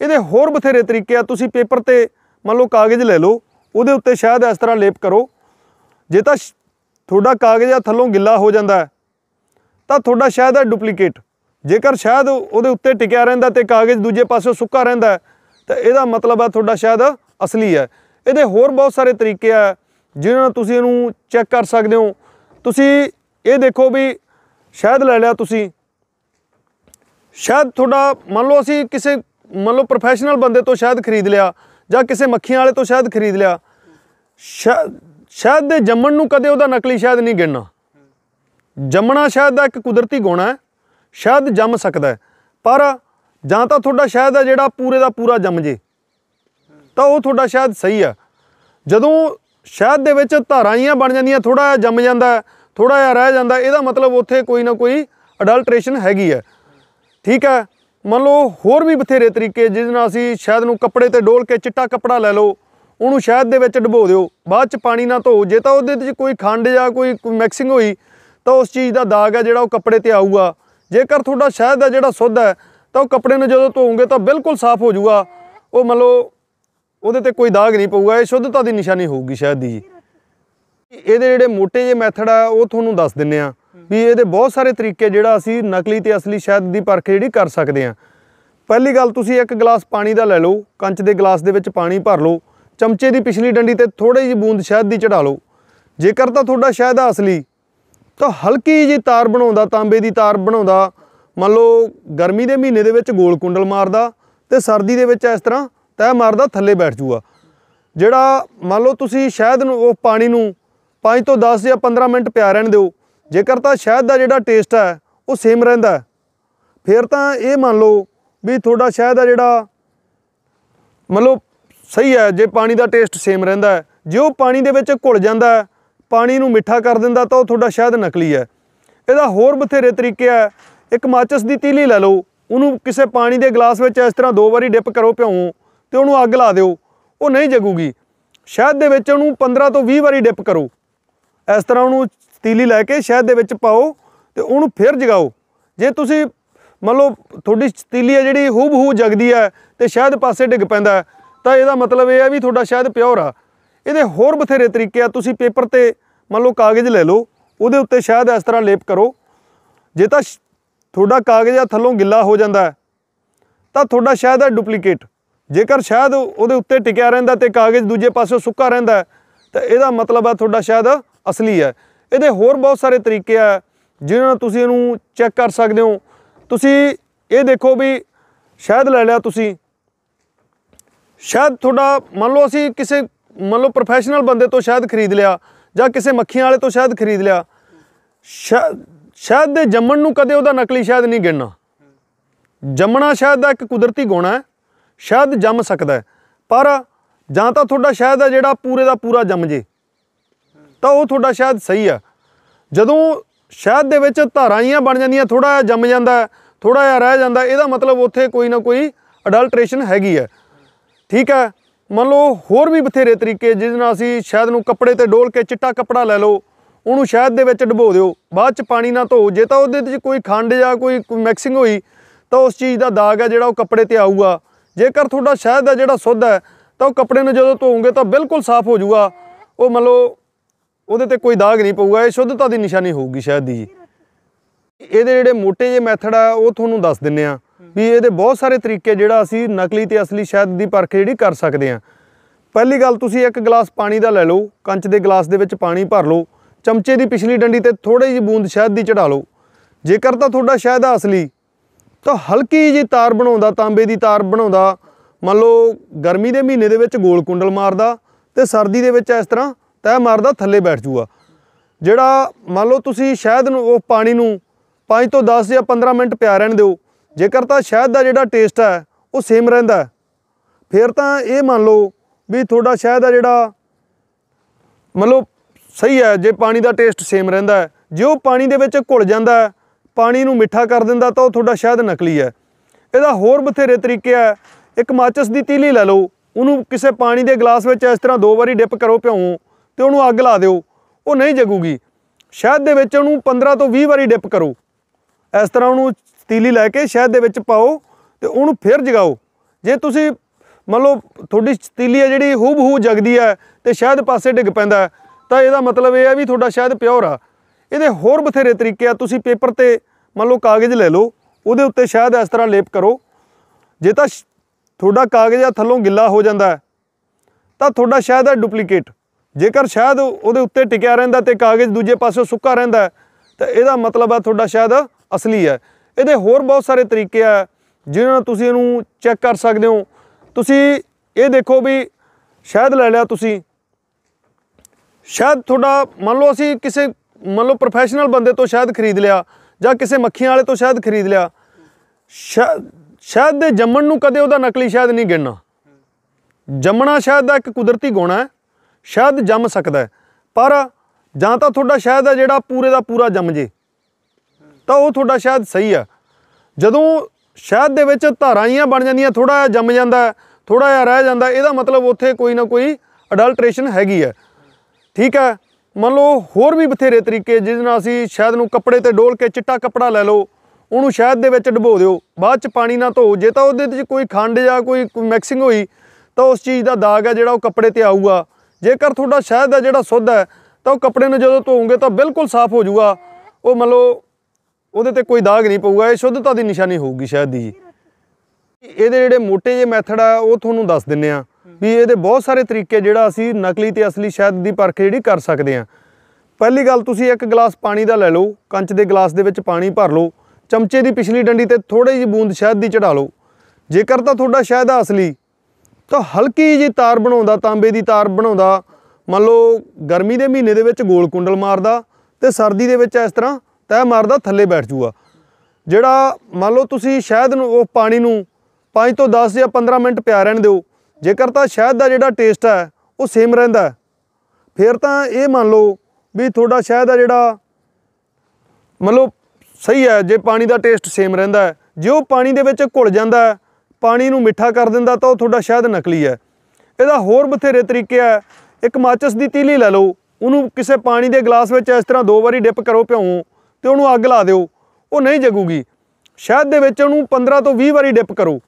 ਇਹਦੇ ਹੋਰ ਬਥੇਰੇ ਤਰੀਕੇ ਆ ਤੁਸੀਂ ਪੇਪਰ ਤੇ ਮੰਨ ਲਓ ਕਾਗਜ਼ ਲੈ ਲਓ ਉਹਦੇ ਉੱਤੇ ਸ਼ਹਿਦ ਇਸ ਤਰ੍ਹਾਂ ਲੇਪ ਕਰੋ ਜੇ ਤਾਂ ਤੁਹਾਡਾ ਕਾਗਜ਼ ਆ ਥੱਲੋਂ ਗਿੱਲਾ ਹੋ ਜਾਂਦਾ ਤਾਂ ਤੁਹਾਡਾ ਸ਼ਹਿਦ ਹੈ ਡੁਪਲੀਕੇਟ ਜੇਕਰ ਸ਼ਹਿਦ ਉਹਦੇ ਉੱਤੇ ਟਿਕਿਆ ਰਹਿੰਦਾ ਤੇ ਕਾਗਜ਼ ਦੂਜੇ ਪਾਸੇ ਸੁੱਕਾ ਰਹਿੰਦਾ ਤਾਂ ਇਹਦਾ ਮਤਲਬ ਆ ਤੁਹਾਡਾ ਸ਼ਹਿਦ ਅਸਲੀ ਹੈ ਇਹਦੇ ਹੋਰ ਬਹੁਤ ਸਾਰੇ ਤਰੀਕੇ ਆ ਜਿਨ੍ਹਾਂ ਨਾਲ ਤੁਸੀਂ ਇਹਨੂੰ ਚੈੱਕ ਕਰ ਸਕਦੇ ਹੋ ਤੁਸੀਂ ਇਹ ਦੇਖੋ ਵੀ ਸ਼ਾਇਦ ਲੈ ਲਿਆ ਤੁਸੀਂ ਸ਼ਾਇਦ ਤੁਹਾਡਾ ਮੰਨ ਲਓ ਅਸੀਂ ਕਿਸੇ ਮੰਨ ਲਓ ਪ੍ਰੋਫੈਸ਼ਨਲ ਬੰਦੇ ਤੋਂ ਸ਼ਾਇਦ ਖਰੀਦ ਲਿਆ ਜਾਂ ਕਿਸੇ ਮੱਖੀਆਂ ਵਾਲੇ ਤੋਂ ਸ਼ਾਇਦ ਖਰੀਦ ਲਿਆ ਸ਼ਾਇਦ ਦੇ ਜੰਮਣ ਨੂੰ ਕਦੇ ਉਹਦਾ ਨਕਲੀ ਸ਼ਾਇਦ ਨਹੀਂ ਗਿਣਨਾ ਜੰਮਣਾ ਸ਼ਾਇਦ ਦਾ ਇੱਕ ਕੁਦਰਤੀ ਗੁਣ ਹੈ ਸ਼ਾਇਦ ਜੰਮ ਸਕਦਾ ਪਰ ਜਾਂ ਤਾਂ ਤੁਹਾਡਾ ਸ਼ਾਇਦ ਹੈ ਜਿਹੜਾ ਪੂਰੇ ਦਾ ਪੂਰਾ ਜੰਮ ਜੇ ਤਾਂ ਉਹ ਤੁਹਾਡਾ ਸ਼ਾਇਦ ਸਹੀ ਹੈ ਜਦੋਂ ਸ਼ਹਿਦ ਦੇ ਵਿੱਚ ਧਾਰਾਂ ਜੀਆਂ ਬਣ ਜਾਂਦੀਆਂ ਥੋੜਾ ਜਿਹਾ ਜੰਮ ਜਾਂਦਾ ਥੋੜਾ ਜਿਹਾ ਰਹਿ ਜਾਂਦਾ ਇਹਦਾ ਮਤਲਬ ਉੱਥੇ ਕੋਈ ਨਾ ਕੋਈ ਅਡਲਟ੍ਰੇਸ਼ਨ ਹੈਗੀ ਹੈ ਠੀਕ ਹੈ ਮੰਨ ਲਓ ਹੋਰ ਵੀ ਬਥੇਰੇ ਤਰੀਕੇ ਜਿਸ ਨਾਲ ਅਸੀਂ ਸ਼ਹਿਦ ਨੂੰ ਕੱਪੜੇ ਤੇ ਡੋਲ ਕੇ ਚਿੱਟਾ ਕੱਪੜਾ ਲੈ ਲਓ ਉਹਨੂੰ ਸ਼ਹਿਦ ਦੇ ਵਿੱਚ ਡੁਬੋ ਦਿਓ ਬਾਅਦ ਚ ਪਾਣੀ ਨਾਲ ਧੋ ਜੇ ਤਾਂ ਉਹਦੇ ਵਿੱਚ ਕੋਈ ਖੰਡ ਜਾਂ ਕੋਈ ਮਿਕਸਿੰਗ ਹੋਈ ਤਾਂ ਉਸ ਚੀਜ਼ ਦਾ ਦਾਗ ਹੈ ਜਿਹੜਾ ਉਹ ਕੱਪੜੇ ਤੇ ਆਊਗਾ ਜੇਕਰ ਤੁਹਾਡਾ ਸ਼ਹਿਦ ਦਾ ਜਿਹੜਾ ਸੁੱਧ ਹੈ ਤਾਂ ਉਹ ਕੱਪੜੇ ਨੂੰ ਜਦੋਂ ਧੋਵੋਗੇ ਤਾਂ ਬਿਲਕੁਲ ਸਾਫ਼ ਹੋ ਜਾਊਗਾ ਉਹ ਮੰਨ ਲਓ ਉਹਦੇ ਤੇ ਕੋਈ ਦਾਗ ਨਹੀਂ ਪਊਗਾ ਇਹ ਸ਼ੁੱਧਤਾ ਦੀ ਨਿਸ਼ਾਨੀ ਹੋਊਗੀ ਸ਼ਹਿਦ ਦੀ ਜੀ ਇਹਦੇ ਜਿਹੜੇ ਮੋਟੇ ਜੇ ਮੈਥਡ ਆ ਉਹ ਤੁਹਾਨੂੰ ਦੱਸ ਦਿੰਨੇ ਆ ਵੀ ਇਹਦੇ ਬਹੁਤ ਸਾਰੇ ਤਰੀਕੇ ਜਿਹੜਾ ਅਸੀਂ ਨਕਲੀ ਤੇ ਅਸਲੀ ਸ਼ਹਿਦ ਦੀ ਪਰਖ ਜਿਹੜੀ ਕਰ ਸਕਦੇ ਆ ਪਹਿਲੀ ਗੱਲ ਤੁਸੀਂ ਇੱਕ ਗਲਾਸ ਪਾਣੀ ਦਾ ਲੈ ਲਓ ਕੰਚ ਦੇ ਗਲਾਸ ਦੇ ਵਿੱਚ ਪਾਣੀ ਭਰ ਲਓ ਚਮਚੇ ਦੀ ਪਿਛਲੀ ਡੰਡੀ ਤੇ ਥੋੜੀ ਜਿਹੀ ਬੂੰਦ ਸ਼ਹਿਦ ਦੀ ਚੜਾ ਲਓ ਜੇਕਰ ਤਾਂ ਤੁਹਾਡਾ ਸ਼ਹਿਦ ਆ ਅਸਲੀ ਤਾਂ ਹਲਕੀ ਜੀ ਤਾਰ ਬਣਾਉਂਦਾ ਤਾਂਬੇ ਦੀ ਤਾਰ ਬਣਾਉਂਦਾ ਮੰਨ ਲਓ ਗਰਮੀ ਦੇ ਮਹੀਨੇ ਦੇ ਵਿੱਚ ਗੋਲ ਕੁੰਡਲ ਮਾਰਦਾ ਤੇ ਸਰਦੀ ਦੇ ਵਿੱਚ ਇਸ ਤਰ੍ਹਾਂ ਤੈ ਮਾਰਦਾ ਥੱਲੇ ਬੈਠ ਜੂਗਾ ਜਿਹੜਾ ਮੰਨ ਲਓ ਤੁਸੀਂ ਸ਼ਹਿਦ ਨੂੰ ਉਹ ਪਾਣੀ ਨੂੰ 5 ਤੋਂ 10 ਜਾਂ 15 ਮਿੰਟ ਪਿਆ ਰਹਿਣ ਦਿਓ ਜੇਕਰ ਤਾਂ ਸ਼ਹਿਦ ਦਾ ਜਿਹੜਾ ਟੇਸਟ ਹੈ ਉਹ ਸੇਮ ਰਹਿੰਦਾ ਫਿਰ ਤਾਂ ਇਹ ਮੰਨ ਲਓ ਵੀ ਤੁਹਾਡਾ ਸ਼ਹਿਦ ਆ ਜਿਹੜਾ ਮੰਨ ਲਓ ਸਹੀ ਹੈ ਜੇ ਪਾਣੀ ਦਾ ਟੇਸਟ ਸੇਮ ਰਹਿੰਦਾ ਹੈ ਜੇ ਉਹ ਪਾਣੀ ਦੇ ਵਿੱਚ ਘੁਲ ਜਾਂਦਾ ਹੈ ਪਾਣੀ ਨੂੰ ਮਿੱਠਾ ਕਰ ਦਿੰਦਾ ਤਾਂ ਉਹ ਤੁਹਾਡਾ ਸ਼ਹਿਦ ਨਕਲੀ ਹੈ ਇਹਦਾ ਹੋਰ ਬਥੇਰੇ ਤਰੀਕੇ ਆ ਇੱਕ ਮਾਚਸ ਦੀ ਤੀਲੀ ਲੈ ਲਓ ਉਹਨੂੰ ਕਿਸੇ ਪਾਣੀ ਦੇ ਗਲਾਸ ਵਿੱਚ ਇਸ ਤਰ੍ਹਾਂ ਦੋ ਵਾਰੀ ਡਿਪ ਕਰੋ ਭਿਉਂ ਤੇ ਉਹਨੂੰ ਅੱਗ ਲਾ ਦਿਓ ਉਹ ਨਹੀਂ ਜਗੂਗੀ ਸ਼ਹਿਦ ਦੇ ਵਿੱਚ ਉਹਨੂੰ 15 ਤੋਂ 20 ਵਾਰੀ ਡਿਪ ਕਰੋ ਇਸ ਤਰ੍ਹਾਂ ਉਹਨੂੰ ਸਤੀਲੀ ਲੈ ਕੇ ਸ਼ਹਿਦ ਦੇ ਵਿੱਚ ਪਾਓ ਤੇ ਉਹਨੂੰ ਫਿਰ ਜਗਾਓ ਜੇ ਤੁਸੀਂ ਮੰਨ ਲਓ ਤੁਹਾਡੀ ਸਤੀਲੀ ਹੈ ਜਿਹੜੀ ਹੂਬ ਹੂ ਜਗਦੀ ਹੈ ਤੇ ਸ਼ਹਿਦ ਪਾਸੇ ਡਿੱਗ ਪੈਂਦਾ ਤਾਂ ਇਹਦਾ ਮਤਲਬ ਇਹ ਹੈ ਵੀ ਤੁਹਾਡਾ ਸ਼ਹਿਦ ਪਿਓਰ ਆ ਇਹਦੇ ਹੋਰ ਬਥੇਰੇ ਤਰੀਕੇ ਆ ਤੁਸੀਂ ਪੇਪਰ ਤੇ ਮੰਨ ਲਓ ਕਾਗਜ਼ ਲੈ ਲਓ ਉਹਦੇ ਉੱਤੇ ਸ਼ਹਿਦ ਇਸ ਤਰ੍ਹਾਂ ਲੇਪ ਕਰੋ ਜੇ ਤਾਂ ਤੁਹਾਡਾ ਕਾਗਜ਼ ਆ ਥੱਲੋਂ ਗਿੱਲਾ ਹੋ ਜਾਂਦਾ ਤਾਂ ਤੁਹਾਡਾ ਸ਼ਹਿਦ ਹੈ ਡੁਪਲੀਕੇਟ ਜੇਕਰ ਸ਼ਾਇਦ ਉਹਦੇ ਉੱਤੇ ਟਿਕਿਆ ਰਹਿੰਦਾ ਤੇ ਕਾਗਜ਼ ਦੂਜੇ ਪਾਸੇ ਸੁੱਕਾ ਰਹਿੰਦਾ ਤਾਂ ਇਹਦਾ ਮਤਲਬ ਆ ਤੁਹਾਡਾ ਸ਼ਾਇਦ ਅਸਲੀ ਹੈ ਇਹਦੇ ਹੋਰ ਬਹੁਤ ਸਾਰੇ ਤਰੀਕੇ ਆ ਜਿਨ੍ਹਾਂ ਨਾਲ ਤੁਸੀਂ ਇਹਨੂੰ ਚੈੱਕ ਕਰ ਸਕਦੇ ਹੋ ਤੁਸੀਂ ਇਹ ਦੇਖੋ ਵੀ ਸ਼ਾਇਦ ਲੈ ਲਿਆ ਤੁਸੀਂ ਸ਼ਾਇਦ ਤੁਹਾਡਾ ਮੰਨ ਲਓ ਅਸੀਂ ਕਿਸੇ ਮੰਨ ਲਓ ਪ੍ਰੋਫੈਸ਼ਨਲ ਬੰਦੇ ਤੋਂ ਸ਼ਾਇਦ ਖਰੀਦ ਲਿਆ ਜਾਂ ਕਿਸੇ ਮੱਖੀਆਂ ਵਾਲੇ ਤੋਂ ਸ਼ਾਇਦ ਖਰੀਦ ਲਿਆ ਸ਼ਾਇਦ ਦੇ ਜੰਮਣ ਨੂੰ ਕਦੇ ਉਹਦਾ ਨਕਲੀ ਸ਼ਾਇਦ ਨਹੀਂ ਗਿਣਨਾ ਜੰਮਣਾ ਸ਼ਾਇਦ ਦਾ ਇੱਕ ਕੁਦਰਤੀ ਗੁਣ ਹੈ ਸ਼ਾਇਦ ਜੰਮ ਸਕਦਾ ਪਰ ਜਾਂ ਤਾਂ ਤੁਹਾਡਾ ਸ਼ਾਇਦ ਆ ਜਿਹੜਾ ਪੂਰੇ ਦਾ ਪੂਰਾ ਜੰਮ ਜੇ ਤਾਂ ਉਹ ਤੁਹਾਡਾ ਸ਼ਾਇਦ ਸਹੀ ਆ ਜਦੋਂ ਸ਼ਾਇਦ ਦੇ ਵਿੱਚ ਧਾਰਾਂ ਹੀ ਬਣ ਜਾਂਦੀਆਂ ਥੋੜਾ ਜਿਹਾ ਜੰਮ ਜਾਂਦਾ ਥੋੜਾ ਜਿਹਾ ਰਹਿ ਜਾਂਦਾ ਇਹਦਾ ਮਤਲਬ ਉੱਥੇ ਕੋਈ ਨਾ ਕੋਈ ਅਡਲਟ੍ਰੇਸ਼ਨ ਹੈਗੀ ਹੈ ਠੀਕ ਹੈ ਮੰਨ ਲਓ ਹੋਰ ਵੀ ਬਥੇਰੇ ਤਰੀਕੇ ਜਿਸ ਨਾਲ ਅਸੀਂ ਸ਼ਾਇਦ ਨੂੰ ਕੱਪੜੇ ਤੇ ਡੋਲ ਕੇ ਚਿੱਟਾ ਕੱਪੜਾ ਲੈ ਲਓ ਉਹਨੂੰ ਸ਼ਾਇਦ ਦੇ ਵਿੱਚ ਡਬੋ ਦਿਓ ਬਾਅਦ ਚ ਪਾਣੀ ਨਾਲ ਧੋ ਜੇ ਤਾਂ ਉਹਦੇ ਵਿੱਚ ਕੋਈ ਖੰਡ ਜਾਂ ਕੋਈ ਮਿਕਸਿੰਗ ਹੋਈ ਤਾਂ ਉਸ ਚੀਜ਼ ਦਾ ਦਾਗ ਹੈ ਜਿਹੜਾ ਉਹ ਕੱਪੜੇ ਤੇ ਆਊਗਾ ਜੇਕਰ ਤੁਹਾਡਾ ਸ਼ਹਿਦ ਹੈ ਜਿਹੜਾ ਸੁੱਧ ਹੈ ਤਾਂ ਉਹ ਕੱਪੜੇ ਨੂੰ ਜਦੋਂ ਧੋਵੋਗੇ ਤਾਂ ਬਿਲਕੁਲ ਸਾਫ਼ ਹੋ ਜਾਊਗਾ ਉਹ ਮੰਨ ਲਓ ਉਹਦੇ ਤੇ ਕੋਈ ਦਾਗ ਨਹੀਂ ਪਊਗਾ ਇਹ ਸ਼ੁੱਧਤਾ ਦੀ ਨਿਸ਼ਾਨੀ ਹੋਊਗੀ ਸ਼ਹਿਦ ਦੀ ਜੀ ਇਹਦੇ ਜਿਹੜੇ ਮੋਟੇ ਜੇ ਮੈਥਡ ਆ ਉਹ ਤੁਹਾਨੂੰ ਦੱਸ ਦਿੰਨੇ ਆ ਵੀ ਇਹਦੇ ਬਹੁਤ ਸਾਰੇ ਤਰੀਕੇ ਜਿਹੜਾ ਅਸੀਂ ਨਕਲੀ ਤੇ ਅਸਲੀ ਸ਼ਹਿਦ ਦੀ ਪਰਖ ਜਿਹੜੀ ਕਰ ਸਕਦੇ ਆ ਪਹਿਲੀ ਗੱਲ ਤੁਸੀਂ ਇੱਕ ਗਲਾਸ ਪਾਣੀ ਦਾ ਲੈ ਲਓ ਕੰਚ ਦੇ ਗਲਾਸ ਦੇ ਵਿੱਚ ਪਾਣੀ ਭਰ ਲਓ ਚਮਚੇ ਦੀ ਪਿਛਲੀ ਡੰਡੀ ਤੇ ਥੋੜੀ ਜਿਹੀ ਬੂੰਦ ਸ਼ਹਿਦ ਦੀ ਚੜਾ ਲਓ ਜੇਕਰ ਤਾਂ ਤੁਹਾਡਾ ਸ਼ਹਿਦ ਆ ਅਸਲੀ ਤਾਂ ਹਲਕੀ ਜੀ ਤਾਰ ਬਣਾਉਂਦਾ ਤਾਂਬੇ ਦੀ ਤਾਰ ਬਣਾਉਂਦਾ ਮੰਨ ਲਓ ਗਰਮੀ ਦੇ ਮਹੀਨੇ ਦੇ ਵਿੱਚ ਗੋਲ ਕੁੰਡਲ ਮਾਰਦਾ ਤੇ ਸਰਦੀ ਦੇ ਵਿੱਚ ਇਸ ਤਰ੍ਹਾਂ ਤੈ ਮਾਰਦਾ ਥੱਲੇ ਬੈਠ ਜੂਗਾ ਜਿਹੜਾ ਮੰਨ ਲਓ ਤੁਸੀਂ ਸ਼ਹਿਦ ਨੂੰ ਉਹ ਪਾਣੀ ਨੂੰ 5 ਤੋਂ 10 ਜਾਂ 15 ਮਿੰਟ ਪਿਆ ਰਹਿਣ ਦਿਓ ਜੇਕਰ ਤਾਂ ਸ਼ਹਿਦ ਦਾ ਜਿਹੜਾ ਟੇਸਟ ਹੈ ਉਹ ਸੇਮ ਰਹਿੰਦਾ ਫਿਰ ਤਾਂ ਇਹ ਮੰਨ ਲਓ ਵੀ ਤੁਹਾਡਾ ਸ਼ਹਿਦ ਆ ਜਿਹੜਾ ਮੰਨ ਲਓ ਸਹੀ ਹੈ ਜੇ ਪਾਣੀ ਦਾ ਟੇਸਟ ਸੇਮ ਰਹਿੰਦਾ ਜੇ ਉਹ ਪਾਣੀ ਦੇ ਵਿੱਚ ਘੁਲ ਜਾਂਦਾ ਪਾਣੀ ਨੂੰ ਮਿੱਠਾ ਕਰ ਦਿੰਦਾ ਤਾਂ ਉਹ ਤੁਹਾਡਾ ਸ਼ਹਿਦ ਨਕਲੀ ਹੈ ਇਹਦਾ ਹੋਰ ਬਥੇਰੇ ਤਰੀਕੇ ਆ ਇੱਕ ਮਾਚਸ ਦੀ ਤੀਲੀ ਲੈ ਲਓ ਉਹਨੂੰ ਕਿਸੇ ਪਾਣੀ ਦੇ ਗਲਾਸ ਵਿੱਚ ਇਸ ਤਰ੍ਹਾਂ ਦੋ ਵਾਰੀ ਡਿਪ ਕਰੋ ਭਿਉਂ ਤੇ ਉਹਨੂੰ ਅੱਗ ਲਾ ਦਿਓ ਉਹ ਨਹੀਂ ਜਗੂਗੀ ਸ਼ਹਿਦ ਦੇ ਵਿੱਚ ਉਹਨੂੰ 15 ਤੋਂ 20 ਵਾਰੀ ਡਿਪ ਕਰੋ ਇਸ ਤਰ੍ਹਾਂ ਉਹਨੂੰ ਤੀਲੀ ਲੈ ਕੇ ਸ਼ਹਿਦ ਦੇ ਵਿੱਚ ਪਾਓ ਤੇ ਉਹਨੂੰ ਫਿਰ ਜਗਾਓ ਜੇ ਤੁਸੀਂ ਮੰਨ ਲਓ ਤੁਹਾਡੀ ਤੀਲੀ ਹੈ ਜਿਹੜੀ ਹੂਬ ਹੂ ਜਗਦੀ ਹੈ ਤੇ ਸ਼ਹਿਦ ਪਾਸੇ ਡਿੱਗ ਪੈਂਦਾ ਤਾਂ ਇਹਦਾ ਮਤਲਬ ਇਹ ਹੈ ਵੀ ਤੁਹਾਡਾ ਸ਼ਹਿਦ ਪਿਓਰ ਆ ਇਹਦੇ ਹੋਰ ਬਥੇਰੇ ਤਰੀਕੇ ਆ ਤੁਸੀਂ ਪੇਪਰ ਤੇ ਮੰਨ ਲਓ ਕਾਗਜ਼ ਲੈ ਲਓ ਉਹਦੇ ਉੱਤੇ ਸ਼ਾਇਦ ਇਸ ਤਰ੍ਹਾਂ ਲੇਪ ਕਰੋ ਜੇ ਤਾਂ ਤੁਹਾਡਾ ਕਾਗਜ਼ ਆ ਥੱਲੋਂ ਗਿੱਲਾ ਹੋ ਜਾਂਦਾ ਤਾਂ ਤੁਹਾਡਾ ਸ਼ਾਇਦ ਹੈ ਡੁਪਲੀਕੇਟ ਜੇਕਰ ਸ਼ਾਇਦ ਉਹਦੇ ਉੱਤੇ ਟਿਕਿਆ ਰਹਿੰਦਾ ਤੇ ਕਾਗਜ਼ ਦੂਜੇ ਪਾਸੇ ਸੁੱਕਾ ਰਹਿੰਦਾ ਤਾਂ ਇਹਦਾ ਮਤਲਬ ਆ ਤੁਹਾਡਾ ਸ਼ਾਇਦ ਅਸਲੀ ਹੈ ਇਹਦੇ ਹੋਰ ਬਹੁਤ ਸਾਰੇ ਤਰੀਕੇ ਆ ਜਿਨ੍ਹਾਂ ਨਾਲ ਤੁਸੀਂ ਇਹਨੂੰ ਚੈੱਕ ਕਰ ਸਕਦੇ ਹੋ ਤੁਸੀਂ ਇਹ ਦੇਖੋ ਵੀ ਸ਼ਾਇਦ ਲੈ ਲਿਆ ਤੁਸੀਂ ਸ਼ਾਇਦ ਤੁਹਾਡਾ ਮੰਨ ਲਓ ਅਸੀਂ ਕਿਸੇ ਮੰਨ ਲਓ ਪ੍ਰੋਫੈਸ਼ਨਲ ਬੰਦੇ ਤੋਂ ਸ਼ਾਇਦ ਖਰੀਦ ਲਿਆ ਜਾਂ ਕਿਸੇ ਮੱਖੀਆਂ ਵਾਲੇ ਤੋਂ ਸ਼ਾਇਦ ਖਰੀਦ ਲਿਆ ਸ਼ਾਇਦ ਦੇ ਜੰਮਣ ਨੂੰ ਕਦੇ ਉਹਦਾ ਨਕਲੀ ਸ਼ਾਇਦ ਨਹੀਂ ਗਿਣਨਾ ਜੰਮਣਾ ਸ਼ਾਇਦ ਦਾ ਇੱਕ ਕੁਦਰਤੀ ਗੁਣ ਹੈ ਸ਼ਾਇਦ ਜੰਮ ਸਕਦਾ ਹੈ ਪਰ ਜਾਂ ਤਾਂ ਤੁਹਾਡਾ ਸ਼ਾਇਦ ਹੈ ਜਿਹੜਾ ਪੂਰੇ ਦਾ ਪੂਰਾ ਜੰਮ ਜੇ ਤਾਂ ਉਹ ਤੁਹਾਡਾ ਸ਼ਾਇਦ ਸਹੀ ਹੈ ਜਦੋਂ ਸ਼ਾਇਦ ਦੇ ਵਿੱਚ ਧਾਰਾਈਆਂ ਹੀ ਬਣ ਜਾਂਦੀਆਂ ਥੋੜਾ ਜਿਹਾ ਜੰਮ ਜਾਂਦਾ ਥੋੜਾ ਜਿਹਾ ਰਹਿ ਜਾਂਦਾ ਇਹਦਾ ਮਤਲਬ ਉੱਥੇ ਕੋਈ ਨਾ ਕੋਈ ਅਡਲਟ੍ਰੇਸ਼ਨ ਹੈਗੀ ਹੈ ਠੀਕ ਹੈ ਮੰਨ ਲਓ ਹੋਰ ਵੀ ਬਥੇਰੇ ਤਰੀਕੇ ਜਿਸ ਨਾਲ ਅਸੀਂ ਸ਼ਹਿਦ ਨੂੰ ਕੱਪੜੇ ਤੇ ਡੋਲ ਕੇ ਚਿੱਟਾ ਕੱਪੜਾ ਲੈ ਲਓ ਉਹਨੂੰ ਸ਼ਹਿਦ ਦੇ ਵਿੱਚ ਡਬੋ ਦਿਓ ਬਾਅਦ ਚ ਪਾਣੀ ਨਾਲ ਧੋ ਜੇ ਤਾਂ ਉਹਦੇ ਵਿੱਚ ਕੋਈ ਖੰਡ ਜਾਂ ਕੋਈ ਮਿਕਸਿੰਗ ਹੋਈ ਤਾਂ ਉਸ ਚੀਜ਼ ਦਾ ਦਾਗ ਹੈ ਜਿਹੜਾ ਉਹ ਕੱਪੜੇ ਤੇ ਆਊਗਾ ਜੇਕਰ ਤੁਹਾਡਾ ਸ਼ਹਿਦ ਹੈ ਜਿਹੜਾ ਸੁੱਧ ਹੈ ਤਾਂ ਉਹ ਕੱਪੜੇ ਨੂੰ ਜਦੋਂ ਧੋਵੋਗੇ ਤਾਂ ਬਿਲਕੁਲ ਸਾਫ਼ ਹੋ ਜਾਊਗਾ ਉਹ ਮੰਨ ਲਓ ਉਹਦੇ ਤੇ ਕੋਈ ਦਾਗ ਨਹੀਂ ਪਊਗਾ ਇਹ ਸ਼ੁੱਧਤਾ ਦੀ ਨਿਸ਼ਾਨੀ ਹੋਊਗੀ ਸ਼ਹਿਦ ਦੀ ਜੀ ਇਹਦੇ ਜਿਹੜੇ ਮੋٹے ਜੇ ਮੈਥਡ ਆ ਉਹ ਤੁਹਾਨੂੰ ਦੱਸ ਦਿੰਨੇ ਆ ਵੀ ਇਹਦੇ ਬਹੁਤ ਸਾਰੇ ਤਰੀਕੇ ਜਿਹੜਾ ਅਸੀਂ ਨਕਲੀ ਤੇ ਅਸਲੀ ਸ਼ਹਿਦ ਦੀ ਪਰਖ ਜਿਹੜੀ ਕਰ ਸਕਦੇ ਆ ਪਹਿਲੀ ਗੱਲ ਤੁਸੀਂ ਇੱਕ ਗਲਾਸ ਪਾਣੀ ਦਾ ਲੈ ਲਓ ਕੰਚ ਦੇ ਗਲਾਸ ਦੇ ਵਿੱਚ ਪਾਣੀ ਭਰ ਲਓ ਚਮਚੇ ਦੀ ਪਿਛਲੀ ਡੰਡੀ ਤੇ ਥੋੜੀ ਜਿਹੀ ਬੂੰਦ ਸ਼ਹਿਦ ਦੀ ਚੜਾ ਲਓ ਜੇਕਰ ਤਾਂ ਤੁਹਾਡਾ ਸ਼ਹਿਦ ਆ ਅਸਲੀ ਤਾਂ ਹਲਕੀ ਜੀ ਤਾਰ ਬਣਾਉਂਦਾ ਤਾਂਬੇ ਦੀ ਤਾਰ ਬਣਾਉਂਦਾ ਮੰਨ ਲਓ ਗਰਮੀ ਦੇ ਮਹੀਨੇ ਦੇ ਵਿੱਚ ਗੋਲ ਕੁੰਡਲ ਮਾਰਦਾ ਤੇ ਸਰਦੀ ਦੇ ਵਿੱਚ ਇਸ ਤਰ੍ਹਾਂ ਤੈ ਮਾਰਦਾ ਥੱਲੇ ਬੈਠ ਜੂਗਾ ਜਿਹੜਾ ਮੰਨ ਲਓ ਤੁਸੀਂ ਸ਼ਹਿਦ ਨੂੰ ਉਹ ਪਾਣੀ ਨੂੰ 5 ਤੋਂ 10 ਜਾਂ 15 ਮਿੰਟ ਪਿਆ ਰਹਿਣ ਦਿਓ ਜੇਕਰ ਤਾਂ ਸ਼ਹਿਦ ਦਾ ਜਿਹੜਾ ਟੇਸਟ ਹੈ ਉਹ ਸੇਮ ਰਹਿੰਦਾ ਫਿਰ ਤਾਂ ਇਹ ਮੰਨ ਲਓ ਵੀ ਤੁਹਾਡਾ ਸ਼ਹਿਦ ਦਾ ਜਿਹੜਾ ਮਤਲਬ ਸਹੀ ਹੈ ਜੇ ਪਾਣੀ ਦਾ ਟੇਸਟ ਸੇਮ ਰਹਿੰਦਾ ਜੇ ਉਹ ਪਾਣੀ ਦੇ ਵਿੱਚ ਘੁਲ ਜਾਂਦਾ ਪਾਣੀ ਨੂੰ ਮਿੱਠਾ ਕਰ ਦਿੰਦਾ ਤਾਂ ਉਹ ਤੁਹਾਡਾ ਸ਼ਹਿਦ ਨਕਲੀ ਹੈ ਇਹਦਾ ਹੋਰ ਬਥੇਰੇ ਤਰੀਕੇ ਆ ਇੱਕ ਮਾਚਸ ਦੀ ਤੀਲੀ ਲੈ ਲਓ ਉਹਨੂੰ ਕਿਸੇ ਪਾਣੀ ਦੇ ਗਲਾਸ ਵਿੱਚ ਇਸ ਤਰ੍ਹਾਂ ਦੋ ਵਾਰੀ ਡਿਪ ਕਰੋ ਭਿਉਂ ਤੇ ਉਹਨੂੰ ਅੱਗ ਲਾ ਦਿਓ ਉਹ ਨਹੀਂ ਜਗੂਗੀ ਸ਼ਹਿਦ ਦੇ ਵਿੱਚ ਉਹਨੂੰ 15 ਤੋਂ 20 ਵਾਰੀ ਡਿਪ ਕਰੋ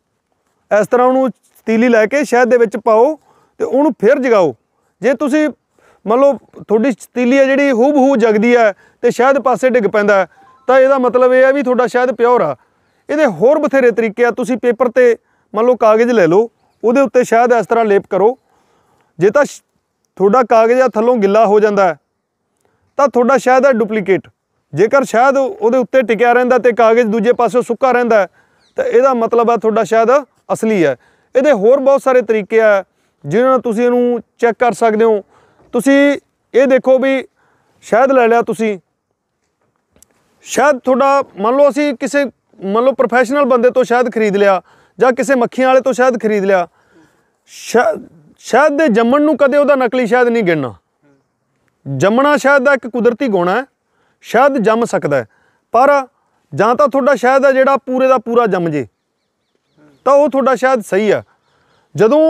ਇਸ ਤਰ੍ਹਾਂ ਉਹਨੂੰ ਤੀਲੀ ਲੈ ਕੇ ਸ਼ਹਿਦ ਦੇ ਵਿੱਚ ਪਾਓ ਤੇ ਉਹਨੂੰ ਫਿਰ ਜਗਾਓ ਜੇ ਤੁਸੀਂ ਮੰਨ ਲਓ ਤੁਹਾਡੀ ਤੀਲੀ ਹੈ ਜਿਹੜੀ ਹੂਬ ਹੂ ਜਗਦੀ ਹੈ ਤੇ ਸ਼ਹਿਦ ਪਾਸੇ ਡਿੱਗ ਪੈਂਦਾ ਤਾਂ ਇਹਦਾ ਮਤਲਬ ਇਹ ਹੈ ਵੀ ਤੁਹਾਡਾ ਸ਼ਹਿਦ ਪਿਓਰ ਆ ਇਹਦੇ ਹੋਰ ਬਥੇਰੇ ਤਰੀਕੇ ਆ ਤੁਸੀਂ ਪੇਪਰ ਤੇ ਮੰਨ ਲਓ ਕਾਗਜ਼ ਲੈ ਲਓ ਉਹਦੇ ਉੱਤੇ ਸ਼ਹਿਦ ਇਸ ਤਰ੍ਹਾਂ ਲੇਪ ਕਰੋ ਜੇ ਤਾਂ ਤੁਹਾਡਾ ਕਾਗਜ਼ ਆ ਥੱਲੋਂ ਗਿੱਲਾ ਹੋ ਜਾਂਦਾ ਤਾਂ ਤੁਹਾਡਾ ਸ਼ਹਿਦ ਹੈ ਡੁਪਲੀਕੇਟ ਜੇਕਰ ਸ਼ਹਿਦ ਉਹਦੇ ਉੱਤੇ ਟਿਕਿਆ ਰਹਿੰਦਾ ਤੇ ਕਾਗਜ਼ ਦੂਜੇ ਪਾਸੇ ਸੁੱਕਾ ਰਹਿੰਦਾ ਤਾਂ ਇਹਦਾ ਮਤਲਬ ਆ ਤੁਹਾਡਾ ਸ਼ਹਿਦ ਅਸਲੀ ਹੈ ਇਹਦੇ ਹੋਰ ਬਹੁਤ ਸਾਰੇ ਤਰੀਕੇ ਆ ਜਿਨ੍ਹਾਂ ਨਾਲ ਤੁਸੀਂ ਇਹਨੂੰ ਚੈੱਕ ਕਰ ਸਕਦੇ ਹੋ ਤੁਸੀਂ ਇਹ ਦੇਖੋ ਵੀ ਸ਼ਾਇਦ ਲੈ ਲਿਆ ਤੁਸੀਂ ਸ਼ਾਇਦ ਤੁਹਾਡਾ ਮੰਨ ਲਓ ਅਸੀਂ ਕਿਸੇ ਮੰਨ ਲਓ ਪ੍ਰੋਫੈਸ਼ਨਲ ਬੰਦੇ ਤੋਂ ਸ਼ਾਇਦ ਖਰੀਦ ਲਿਆ ਜਾਂ ਕਿਸੇ ਮੱਖੀਆਂ ਵਾਲੇ ਤੋਂ ਸ਼ਾਇਦ ਖਰੀਦ ਲਿਆ ਸ਼ਾਇਦ ਦੇ ਜੰਮਣ ਨੂੰ ਕਦੇ ਉਹਦਾ ਨਕਲੀ ਸ਼ਾਇਦ ਨਹੀਂ ਗਿਣਨਾ ਜੰਮਣਾ ਸ਼ਾਇਦ ਦਾ ਇੱਕ ਕੁਦਰਤੀ ਗੁਣ ਹੈ ਸ਼ਾਇਦ ਜੰਮ ਸਕਦਾ ਪਰ ਜਾਂ ਤਾਂ ਤੁਹਾਡਾ ਸ਼ਾਇਦ ਹੈ ਜਿਹੜਾ ਪੂਰੇ ਦਾ ਪੂਰਾ ਜੰਮ ਜੇ ਤਾਂ ਉਹ ਤੁਹਾਡਾ ਸ਼ਾਇਦ ਸਹੀ ਆ ਜਦੋਂ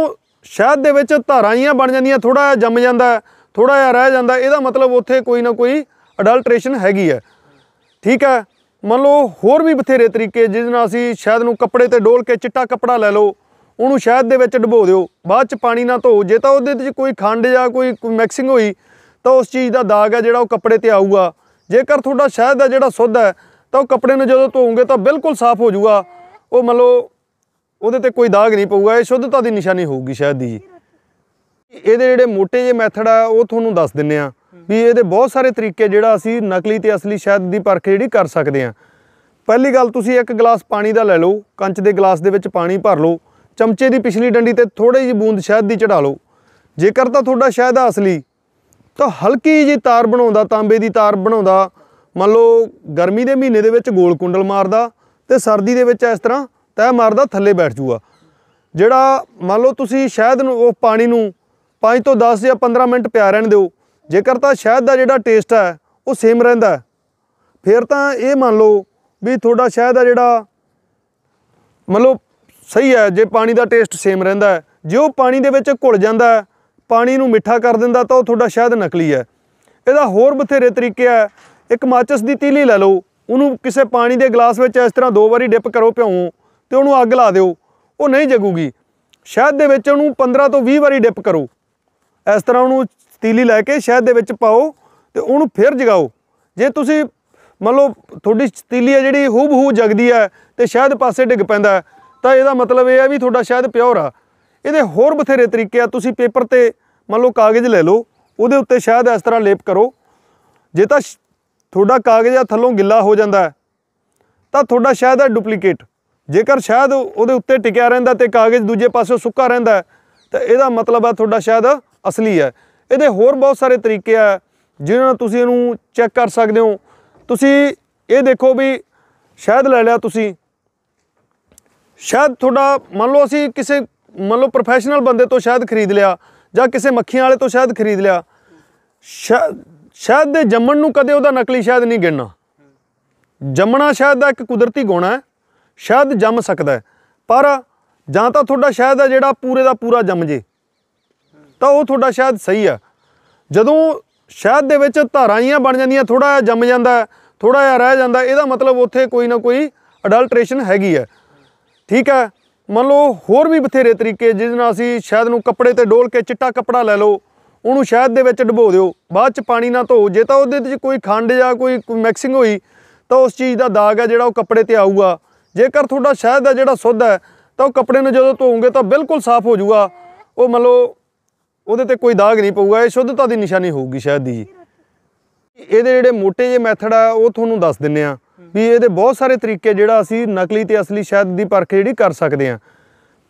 ਸ਼ਹਿਦ ਦੇ ਵਿੱਚ ਧਾਰਾਈਆਂ ਬਣ ਜਾਂਦੀਆਂ ਥੋੜਾ ਜਿਹਾ ਜੰਮ ਜਾਂਦਾ ਥੋੜਾ ਜਿਹਾ ਰਹਿ ਜਾਂਦਾ ਇਹਦਾ ਮਤਲਬ ਉੱਥੇ ਕੋਈ ਨਾ ਕੋਈ ਅਡਲਟ੍ਰੇਸ਼ਨ ਹੈਗੀ ਹੈ ਠੀਕ ਹੈ ਮੰਨ ਲਓ ਹੋਰ ਵੀ ਬਥੇਰੇ ਤਰੀਕੇ ਜਿਸ ਨਾਲ ਅਸੀਂ ਸ਼ਹਿਦ ਨੂੰ ਕੱਪੜੇ ਤੇ ਡੋਲ ਕੇ ਚਿੱਟਾ ਕੱਪੜਾ ਲੈ ਲਓ ਉਹਨੂੰ ਸ਼ਹਿਦ ਦੇ ਵਿੱਚ ਡਬੋ ਦਿਓ ਬਾਅਦ ਚ ਪਾਣੀ ਨਾਲ ਧੋ ਜੇ ਤਾਂ ਉਹਦੇ ਵਿੱਚ ਕੋਈ ਖੰਡ ਜਾਂ ਕੋਈ ਮਿਕਸਿੰਗ ਹੋਈ ਤਾਂ ਉਸ ਚੀਜ਼ ਦਾ ਦਾਗ ਹੈ ਜਿਹੜਾ ਉਹ ਕੱਪੜੇ ਤੇ ਆਊਗਾ ਜੇਕਰ ਤੁਹਾਡਾ ਸ਼ਹਿਦ ਦਾ ਜਿਹੜਾ ਸੁੱਧ ਹੈ ਤਾਂ ਉਹ ਕੱਪੜੇ ਨੂੰ ਜਦੋਂ ਧੋਵੋਗੇ ਤਾਂ ਬਿਲਕੁਲ ਸਾਫ਼ ਹੋ ਜਾਊਗਾ ਉਹ ਮੰਨ ਲਓ ਉਹਦੇ ਤੇ ਕੋਈ ਦਾਗ ਨਹੀਂ ਪਊਗਾ ਇਹ ਸ਼ੁੱਧਤਾ ਦੀ ਨਿਸ਼ਾਨੀ ਹੋਊਗੀ ਸ਼ਹਿਦ ਦੀ ਜੀ ਇਹਦੇ ਜਿਹੜੇ ਮੋਟੇ ਜੇ ਮੈਥਡ ਆ ਉਹ ਤੁਹਾਨੂੰ ਦੱਸ ਦਿੰਨੇ ਆ ਵੀ ਇਹਦੇ ਬਹੁਤ ਸਾਰੇ ਤਰੀਕੇ ਜਿਹੜਾ ਅਸੀਂ ਨਕਲੀ ਤੇ ਅਸਲੀ ਸ਼ਹਿਦ ਦੀ ਪਰਖ ਜਿਹੜੀ ਕਰ ਸਕਦੇ ਆ ਪਹਿਲੀ ਗੱਲ ਤੁਸੀਂ ਇੱਕ ਗਲਾਸ ਪਾਣੀ ਦਾ ਲੈ ਲਓ ਕੰਚ ਦੇ ਗਲਾਸ ਦੇ ਵਿੱਚ ਪਾਣੀ ਭਰ ਲਓ ਚਮਚੇ ਦੀ ਪਿਛਲੀ ਡੰਡੀ ਤੇ ਥੋੜੀ ਜਿਹੀ ਬੂੰਦ ਸ਼ਹਿਦ ਦੀ ਚੜਾ ਲਓ ਜੇਕਰ ਤਾਂ ਤੁਹਾਡਾ ਸ਼ਹਿਦ ਆ ਅਸਲੀ ਤਾਂ ਹਲਕੀ ਜੀ ਤਾਰ ਬਣਾਉਂਦਾ ਤਾਂਬੇ ਦੀ ਤਾਰ ਬਣਾਉਂਦਾ ਮੰਨ ਲਓ ਗਰਮੀ ਦੇ ਮਹੀਨੇ ਦੇ ਵਿੱਚ ਗੋਲ ਕੁੰਡਲ ਮਾਰਦਾ ਤੇ ਸਰਦੀ ਦੇ ਵਿੱਚ ਇਸ ਤਰ੍ਹਾਂ ਤੈ ਮਾਰਦਾ ਥੱਲੇ ਬੈਠ ਜੂਗਾ ਜਿਹੜਾ ਮੰਨ ਲਓ ਤੁਸੀਂ ਸ਼ਹਿਦ ਨੂੰ ਉਹ ਪਾਣੀ ਨੂੰ 5 ਤੋਂ 10 ਜਾਂ 15 ਮਿੰਟ ਪਿਆ ਰਹਿਣ ਦਿਓ ਜੇਕਰ ਤਾਂ ਸ਼ਹਿਦ ਦਾ ਜਿਹੜਾ ਟੇਸਟ ਹੈ ਉਹ ਸੇਮ ਰਹਿੰਦਾ ਫਿਰ ਤਾਂ ਇਹ ਮੰਨ ਲਓ ਵੀ ਤੁਹਾਡਾ ਸ਼ਹਿਦ ਆ ਜਿਹੜਾ ਮੰਨ ਲਓ ਸਹੀ ਹੈ ਜੇ ਪਾਣੀ ਦਾ ਟੇਸਟ ਸੇਮ ਰਹਿੰਦਾ ਜੇ ਉਹ ਪਾਣੀ ਦੇ ਵਿੱਚ ਘੁਲ ਜਾਂਦਾ ਪਾਣੀ ਨੂੰ ਮਿੱਠਾ ਕਰ ਦਿੰਦਾ ਤਾਂ ਉਹ ਤੁਹਾਡਾ ਸ਼ਹਿਦ ਨਕਲੀ ਹੈ ਇਹਦਾ ਹੋਰ ਬਥੇਰੇ ਤਰੀਕੇ ਆ ਇੱਕ ਮਾਚਸ ਦੀ ਤੀਲੀ ਲੈ ਲਓ ਉਹਨੂੰ ਕਿਸੇ ਪਾਣੀ ਦੇ ਗਲਾਸ ਵਿੱਚ ਇਸ ਤਰ੍ਹਾਂ ਦੋ ਵਾਰੀ ਡਿਪ ਕਰੋ ਭਿਉਂ ਤੇ ਉਹਨੂੰ ਅੱਗ ਲਾ ਦਿਓ ਉਹ ਨਹੀਂ ਜਗੂਗੀ ਸ਼ਹਿਦ ਦੇ ਵਿੱਚ ਉਹਨੂੰ 15 ਤੋਂ 20 ਵਾਰੀ ਡਿਪ ਕਰੋ ਇਸ ਤਰ੍ਹਾਂ ਉਹਨੂੰ ਤੀਲੀ ਲੈ ਕੇ ਸ਼ਹਿਦ ਦੇ ਵਿੱਚ ਪਾਓ ਤੇ ਉਹਨੂੰ ਫਿਰ ਜਗਾਓ ਜੇ ਤੁਸੀਂ ਮੰਨ ਲਓ ਤੁਹਾਡੀ ਤੀਲੀ ਹੈ ਜਿਹੜੀ ਹੂਬ ਹੂ ਜਗਦੀ ਹੈ ਤੇ ਸ਼ਹਿਦ ਪਾਸੇ ਡਿੱਗ ਪੈਂਦਾ ਤਾਂ ਇਹਦਾ ਮਤਲਬ ਇਹ ਹੈ ਵੀ ਤੁਹਾਡਾ ਸ਼ਹਿਦ ਪਿਓਰ ਆ ਇਹਦੇ ਹੋਰ ਬਥੇਰੇ ਤਰੀਕੇ ਆ ਤੁਸੀਂ ਪੇਪਰ ਤੇ ਮੰਨ ਲਓ ਕਾਗਜ਼ ਲੈ ਲਓ ਉਹਦੇ ਉੱਤੇ ਸ਼ਹਿਦ ਇਸ ਤਰ੍ਹਾਂ ਲੇਪ ਕਰੋ ਜੇ ਤਾਂ ਤੁਹਾਡਾ ਕਾਗਜ਼ ਆ ਥੱਲੋਂ ਗਿੱਲਾ ਹੋ ਜਾਂਦਾ ਤਾਂ ਤੁਹਾਡਾ ਸ਼ਹਿਦ ਹੈ ਡੁਪਲੀਕੇਟ ਜੇਕਰ ਸ਼ਾਇਦ ਉਹਦੇ ਉੱਤੇ ਟਿਕਿਆ ਰਹਿੰਦਾ ਤੇ ਕਾਗਜ਼ ਦੂਜੇ ਪਾਸੇ ਸੁੱਕਾ ਰਹਿੰਦਾ ਤਾਂ ਇਹਦਾ ਮਤਲਬ ਆ ਤੁਹਾਡਾ ਸ਼ਾਇਦ ਅਸਲੀ ਹੈ ਇਹਦੇ ਹੋਰ ਬਹੁਤ ਸਾਰੇ ਤਰੀਕੇ ਆ ਜਿਨ੍ਹਾਂ ਨਾਲ ਤੁਸੀਂ ਇਹਨੂੰ ਚੈੱਕ ਕਰ ਸਕਦੇ ਹੋ ਤੁਸੀਂ ਇਹ ਦੇਖੋ ਵੀ ਸ਼ਾਇਦ ਲੈ ਲਿਆ ਤੁਸੀਂ ਸ਼ਾਇਦ ਤੁਹਾਡਾ ਮੰਨ ਲਓ ਅਸੀਂ ਕਿਸੇ ਮੰਨ ਲਓ ਪ੍ਰੋਫੈਸ਼ਨਲ ਬੰਦੇ ਤੋਂ ਸ਼ਾਇਦ ਖਰੀਦ ਲਿਆ ਜਾਂ ਕਿਸੇ ਮੱਖੀਆਂ ਵਾਲੇ ਤੋਂ ਸ਼ਾਇਦ ਖਰੀਦ ਲਿਆ ਸ਼ਾਇਦ ਦੇ ਜੰਮਣ ਨੂੰ ਕਦੇ ਉਹਦਾ ਨਕਲੀ ਸ਼ਾਇਦ ਨਹੀਂ ਗਿਣਨਾ ਜੰਮਣਾ ਸ਼ਾਇਦ ਦਾ ਇੱਕ ਕੁਦਰਤੀ ਗੁਣ ਹੈ ਸ਼ਾਇਦ ਜੰਮ ਸਕਦਾ ਪਰ ਜਾਂ ਤਾਂ ਤੁਹਾਡਾ ਸ਼ਾਇਦ ਆ ਜਿਹੜਾ ਪੂਰੇ ਦਾ ਪੂਰਾ ਜੰਮ ਜੇ ਤਾਂ ਉਹ ਤੁਹਾਡਾ ਸ਼ਾਇਦ ਸਹੀ ਆ ਜਦੋਂ ਸ਼ਾਇਦ ਦੇ ਵਿੱਚ ਧਾਰਾਂ ਹੀ ਬਣ ਜਾਂਦੀਆਂ ਥੋੜਾ ਜਿਹਾ ਜੰਮ ਜਾਂਦਾ ਥੋੜਾ ਜਿਹਾ ਰਹਿ ਜਾਂਦਾ ਇਹਦਾ ਮਤਲਬ ਉੱਥੇ ਕੋਈ ਨਾ ਕੋਈ ਅਡਲਟ੍ਰੇਸ਼ਨ ਹੈਗੀ ਹੈ ਠੀਕ ਹੈ ਮੰਨ ਲਓ ਹੋਰ ਵੀ ਬਥੇਰੇ ਤਰੀਕੇ ਜਿਸ ਨਾਲ ਅਸੀਂ ਸ਼ਾਇਦ ਨੂੰ ਕੱਪੜੇ ਤੇ ਡੋਲ ਕੇ ਚਿੱਟਾ ਕੱਪੜਾ ਲੈ ਲਓ ਉਹਨੂੰ ਸ਼ਾਇਦ ਦੇ ਵਿੱਚ ਡਬੋ ਦਿਓ ਬਾਅਦ ਚ ਪਾਣੀ ਨਾਲ ਧੋ ਜੇ ਤਾਂ ਉਹਦੇ ਵਿੱਚ ਕੋਈ ਖੰਡ ਜਾਂ ਕੋਈ ਮਿਕਸਿੰਗ ਹੋਈ ਤਾਂ ਉਸ ਚੀਜ਼ ਦਾ ਦਾਗ ਹੈ ਜਿਹੜਾ ਉਹ ਕੱਪੜੇ ਤੇ ਆਊਗਾ ਜੇਕਰ ਤੁਹਾਡਾ ਸ਼ਹਿਦ ਹੈ ਜਿਹੜਾ ਸੁੱਧ ਹੈ ਤਾਂ ਉਹ ਕੱਪੜੇ ਨੂੰ ਜਦੋਂ ਧੋਵੋਗੇ ਤਾਂ ਬਿਲਕੁਲ ਸਾਫ਼ ਹੋ ਜਾਊਗਾ ਉਹ ਮੰਨ ਲਓ ਉਹਦੇ ਤੇ ਕੋਈ ਦਾਗ ਨਹੀਂ ਪਊਗਾ ਇਹ ਸ਼ੁੱਧਤਾ ਦੀ ਨਿਸ਼ਾਨੀ ਹੋਊਗੀ ਸ਼ਹਿਦ ਦੀ ਇਹਦੇ ਜਿਹੜੇ ਮੋਟੇ ਜੇ ਮੈਥਡ ਆ ਉਹ ਤੁਹਾਨੂੰ ਦੱਸ ਦਿੰਨੇ ਆ ਵੀ ਇਹਦੇ ਬਹੁਤ ਸਾਰੇ ਤਰੀਕੇ ਜਿਹੜਾ ਅਸੀਂ ਨਕਲੀ ਤੇ ਅਸਲੀ ਸ਼ਹਿਦ ਦੀ ਪਰਖ ਜਿਹੜੀ ਕਰ ਸਕਦੇ ਆ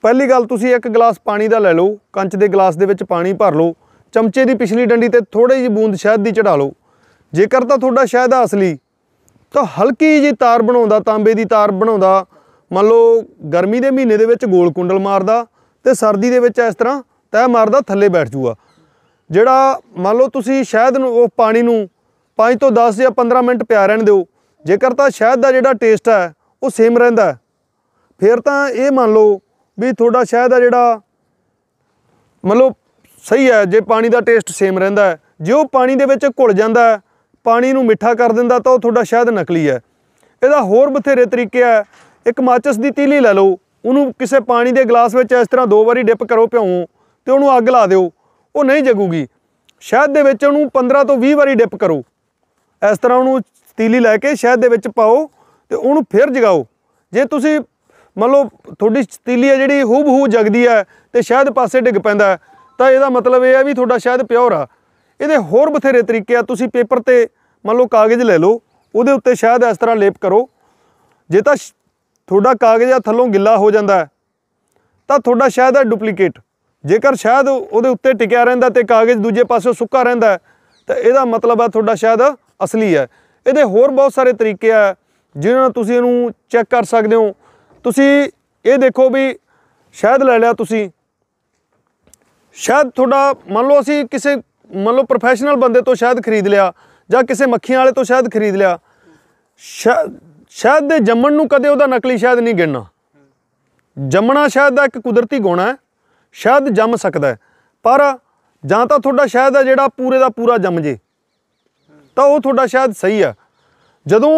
ਪਹਿਲੀ ਗੱਲ ਤੁਸੀਂ ਇੱਕ ਗਲਾਸ ਪਾਣੀ ਦਾ ਲੈ ਲਓ ਕੰਚ ਦੇ ਗਲਾਸ ਦੇ ਵਿੱਚ ਪਾਣੀ ਭਰ ਲਓ ਚਮਚੇ ਦੀ ਪਿਛਲੀ ਡੰਡੀ ਤੇ ਥੋੜੀ ਜਿਹੀ ਬੂੰਦ ਸ਼ਹਿਦ ਦੀ ਚੜਾ ਲਓ ਜੇਕਰ ਤਾਂ ਤੁਹਾਡਾ ਸ਼ਹਿਦ ਆ ਅਸਲੀ ਤਾਂ ਹਲਕੀ ਜੀ ਤਾਰ ਬਣਾਉਂਦਾ ਤਾਂਬੇ ਦੀ ਤਾਰ ਬਣਾਉਂਦਾ ਮੰਨ ਲਓ ਗਰਮੀ ਦੇ ਮਹੀਨੇ ਦੇ ਵਿੱਚ ਗੋਲ ਕੁੰਡਲ ਮਾਰਦਾ ਤੇ ਸਰਦੀ ਦੇ ਵਿੱਚ ਇਸ ਤਰ੍ਹਾਂ ਤੈ ਮਾਰਦਾ ਥੱਲੇ ਬੈਠ ਜੂਗਾ ਜਿਹੜਾ ਮੰਨ ਲਓ ਤੁਸੀਂ ਸ਼ਹਿਦ ਨੂੰ ਉਹ ਪਾਣੀ ਨੂੰ 5 ਤੋਂ 10 ਜਾਂ 15 ਮਿੰਟ ਪਿਆ ਰਹਿਣ ਦਿਓ ਜੇਕਰ ਤਾਂ ਸ਼ਹਿਦ ਦਾ ਜਿਹੜਾ ਟੇਸਟ ਹੈ ਉਹ ਸੇਮ ਰਹਿੰਦਾ ਫਿਰ ਤਾਂ ਇਹ ਮੰਨ ਲਓ ਵੀ ਤੁਹਾਡਾ ਸ਼ਹਿਦ ਆ ਜਿਹੜਾ ਮੰਨ ਲਓ ਸਹੀ ਹੈ ਜੇ ਪਾਣੀ ਦਾ ਟੇਸਟ ਸੇਮ ਰਹਿੰਦਾ ਜੇ ਉਹ ਪਾਣੀ ਦੇ ਵਿੱਚ ਘੁਲ ਜਾਂਦਾ ਪਾਣੀ ਨੂੰ ਮਿੱਠਾ ਕਰ ਦਿੰਦਾ ਤਾਂ ਉਹ ਤੁਹਾਡਾ ਸ਼ਹਿਦ ਨਕਲੀ ਹੈ ਇਹਦਾ ਹੋਰ ਬਥੇਰੇ ਤਰੀਕੇ ਆ ਇੱਕ ਮਾਚਸ ਦੀ ਤੀਲੀ ਲੈ ਲਓ ਉਹਨੂੰ ਕਿਸੇ ਪਾਣੀ ਦੇ ਗਲਾਸ ਵਿੱਚ ਇਸ ਤਰ੍ਹਾਂ ਦੋ ਵਾਰੀ ਡਿਪ ਕਰੋ ਭਿਉਂ ਤੇ ਉਹਨੂੰ ਅੱਗ ਲਾ ਦਿਓ ਉਹ ਨਹੀਂ ਜਗੂਗੀ ਸ਼ਹਿਦ ਦੇ ਵਿੱਚ ਉਹਨੂੰ 15 ਤੋਂ 20 ਵਾਰੀ ਡਿਪ ਕਰੋ ਇਸ ਤਰ੍ਹਾਂ ਉਹਨੂੰ ਤੀਲੀ ਲੈ ਕੇ ਸ਼ਹਿਦ ਦੇ ਵਿੱਚ ਪਾਓ ਤੇ ਉਹਨੂੰ ਫਿਰ ਜਗਾਓ ਜੇ ਤੁਸੀਂ ਮੰਨ ਲਓ ਤੁਹਾਡੀ ਤੀਲੀ ਹੈ ਜਿਹੜੀ ਹੂਬ ਹੂ ਜਗਦੀ ਹੈ ਤੇ ਸ਼ਹਿਦ ਪਾਸੇ ਡਿੱਗ ਪੈਂਦਾ ਤਾਂ ਇਹਦਾ ਮਤਲਬ ਇਹ ਹੈ ਵੀ ਤੁਹਾਡਾ ਸ਼ਹਿਦ ਪਿਓਰ ਆ ਇਹਦੇ ਹੋਰ ਬਥੇਰੇ ਤਰੀਕੇ ਆ ਤੁਸੀਂ ਪੇਪਰ ਤੇ ਮੰਨ ਲਓ ਕਾਗਜ਼ ਲੈ ਲਓ ਉਹਦੇ ਉੱਤੇ ਸ਼ਾਇਦ ਇਸ ਤਰ੍ਹਾਂ ਲੇਪ ਕਰੋ ਜੇ ਤਾਂ ਤੁਹਾਡਾ ਕਾਗਜ਼ ਆ ਥੱਲੋਂ ਗਿੱਲਾ ਹੋ ਜਾਂਦਾ ਤਾਂ ਤੁਹਾਡਾ ਸ਼ਾਇਦ ਹੈ ਡੁਪਲੀਕੇਟ ਜੇਕਰ ਸ਼ਾਇਦ ਉਹਦੇ ਉੱਤੇ ਟਿਕਿਆ ਰਹਿੰਦਾ ਤੇ ਕਾਗਜ਼ ਦੂਜੇ ਪਾਸੇ ਸੁੱਕਾ ਰਹਿੰਦਾ ਤਾਂ ਇਹਦਾ ਮਤਲਬ ਆ ਤੁਹਾਡਾ ਸ਼ਾਇਦ ਅਸਲੀ ਹੈ ਇਹਦੇ ਹੋਰ ਬਹੁਤ ਸਾਰੇ ਤਰੀਕੇ ਆ ਜਿਨ੍ਹਾਂ ਨਾਲ ਤੁਸੀਂ ਇਹਨੂੰ ਚੈੱਕ ਕਰ ਸਕਦੇ ਹੋ ਤੁਸੀਂ ਇਹ ਦੇਖੋ ਵੀ ਸ਼ਾਇਦ ਲੈ ਲਿਆ ਤੁਸੀਂ ਸ਼ਾਇਦ ਤੁਹਾਡਾ ਮੰਨ ਲਓ ਅਸੀਂ ਕਿਸੇ ਮੰਨ ਲਓ ਪ੍ਰੋਫੈਸ਼ਨਲ ਬੰਦੇ ਤੋਂ ਸ਼ਾਇਦ ਖਰੀਦ ਲਿਆ ਜਾਂ ਕਿਸੇ ਮੱਖੀਆਂ ਵਾਲੇ ਤੋਂ ਸ਼ਾਇਦ ਖਰੀਦ ਲਿਆ ਸ਼ਾਇਦ ਦੇ ਜੰਮਣ ਨੂੰ ਕਦੇ ਉਹਦਾ ਨਕਲੀ ਸ਼ਾਇਦ ਨਹੀਂ ਗਿਣਨਾ ਜੰਮਣਾ ਸ਼ਾਇਦ ਦਾ ਇੱਕ ਕੁਦਰਤੀ ਗੁਣ ਹੈ ਸ਼ਾਇਦ ਜੰਮ ਸਕਦਾ ਪਰ ਜਾਂ ਤਾਂ ਤੁਹਾਡਾ ਸ਼ਾਇਦ ਹੈ ਜਿਹੜਾ ਪੂਰੇ ਦਾ ਪੂਰਾ ਜੰਮ ਜੇ ਤਾਂ ਉਹ ਤੁਹਾਡਾ ਸ਼ਾਇਦ ਸਹੀ ਹੈ ਜਦੋਂ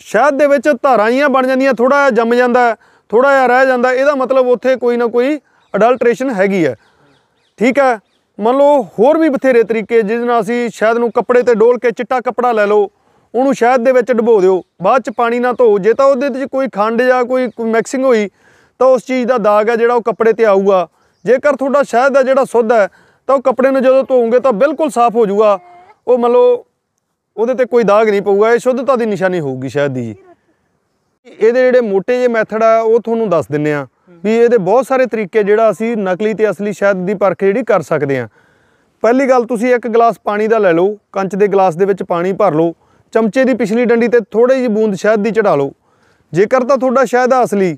ਸ਼ਾਇਦ ਦੇ ਵਿੱਚ ਧਾਰਾਈਆਂ ਬਣ ਜਾਂਦੀਆਂ ਥੋੜਾ ਜਿਹਾ ਜੰਮ ਜਾਂਦਾ ਥੋੜਾ ਜਿਹਾ ਰਹਿ ਜਾਂਦਾ ਇਹਦਾ ਮਤਲਬ ਉੱਥੇ ਕੋਈ ਨਾ ਕੋਈ ਅਡਲਟ੍ਰੇਸ਼ਨ ਹੈਗੀ ਹੈ ਠੀਕ ਹੈ ਮੰਨ ਲਓ ਹੋਰ ਵੀ ਬਥੇਰੇ ਤਰੀਕੇ ਜਿਸ ਨਾਲ ਅਸੀਂ ਸ਼ਹਿਦ ਨੂੰ ਕੱਪੜੇ ਤੇ ਡੋਲ ਕੇ ਚਿੱਟਾ ਕੱਪੜਾ ਲੈ ਲਓ ਉਹਨੂੰ ਸ਼ਹਿਦ ਦੇ ਵਿੱਚ ਡਬੋ ਦਿਓ ਬਾਅਦ ਚ ਪਾਣੀ ਨਾਲ ਧੋ ਜੇ ਤਾਂ ਉਹਦੇ ਵਿੱਚ ਕੋਈ ਖੰਡ ਜਾਂ ਕੋਈ ਮਿਕਸਿੰਗ ਹੋਈ ਤਾਂ ਉਸ ਚੀਜ਼ ਦਾ ਦਾਗ ਹੈ ਜਿਹੜਾ ਉਹ ਕੱਪੜੇ ਤੇ ਆਊਗਾ ਜੇਕਰ ਤੁਹਾਡਾ ਸ਼ਹਿਦ ਹੈ ਜਿਹੜਾ ਸੁੱਧ ਹੈ ਤਾਂ ਉਹ ਕੱਪੜੇ ਨੂੰ ਜਦੋਂ ਧੋਵੋਗੇ ਤਾਂ ਬਿਲਕੁਲ ਸਾਫ਼ ਹੋ ਜਾਊਗਾ ਉਹ ਮੰਨ ਲਓ ਉਹਦੇ ਤੇ ਕੋਈ ਦਾਗ ਨਹੀਂ ਪਊਗਾ ਇਹ ਸ਼ੁੱਧਤਾ ਦੀ ਨਿਸ਼ਾਨੀ ਹੋਊਗੀ ਸ਼ਹਿਦ ਦੀ ਇਹਦੇ ਜਿਹੜੇ ਮੋٹے ਜੇ ਮੈਥਡ ਆ ਉਹ ਤੁਹਾਨੂੰ ਦੱਸ ਦਿੰਨੇ ਆ ਵੀ ਇਹਦੇ ਬਹੁਤ ਸਾਰੇ ਤਰੀਕੇ ਜਿਹੜਾ ਅਸੀਂ ਨਕਲੀ ਤੇ ਅਸਲੀ ਸ਼ਹਿਦ ਦੀ ਪਰਖ ਜਿਹੜੀ ਕਰ ਸਕਦੇ ਆ ਪਹਿਲੀ ਗੱਲ ਤੁਸੀਂ ਇੱਕ ਗਲਾਸ ਪਾਣੀ ਦਾ ਲੈ ਲਓ ਕੰਚ ਦੇ ਗਲਾਸ ਦੇ ਵਿੱਚ ਪਾਣੀ ਭਰ ਲਓ ਚਮਚੇ ਦੀ ਪਿਛਲੀ ਡੰਡੀ ਤੇ ਥੋੜੀ ਜਿਹੀ ਬੂੰਦ ਸ਼ਹਿਦ ਦੀ ਚੜਾ ਲਓ ਜੇਕਰ ਤਾਂ ਤੁਹਾਡਾ ਸ਼ਹਿਦ ਆ ਅਸਲੀ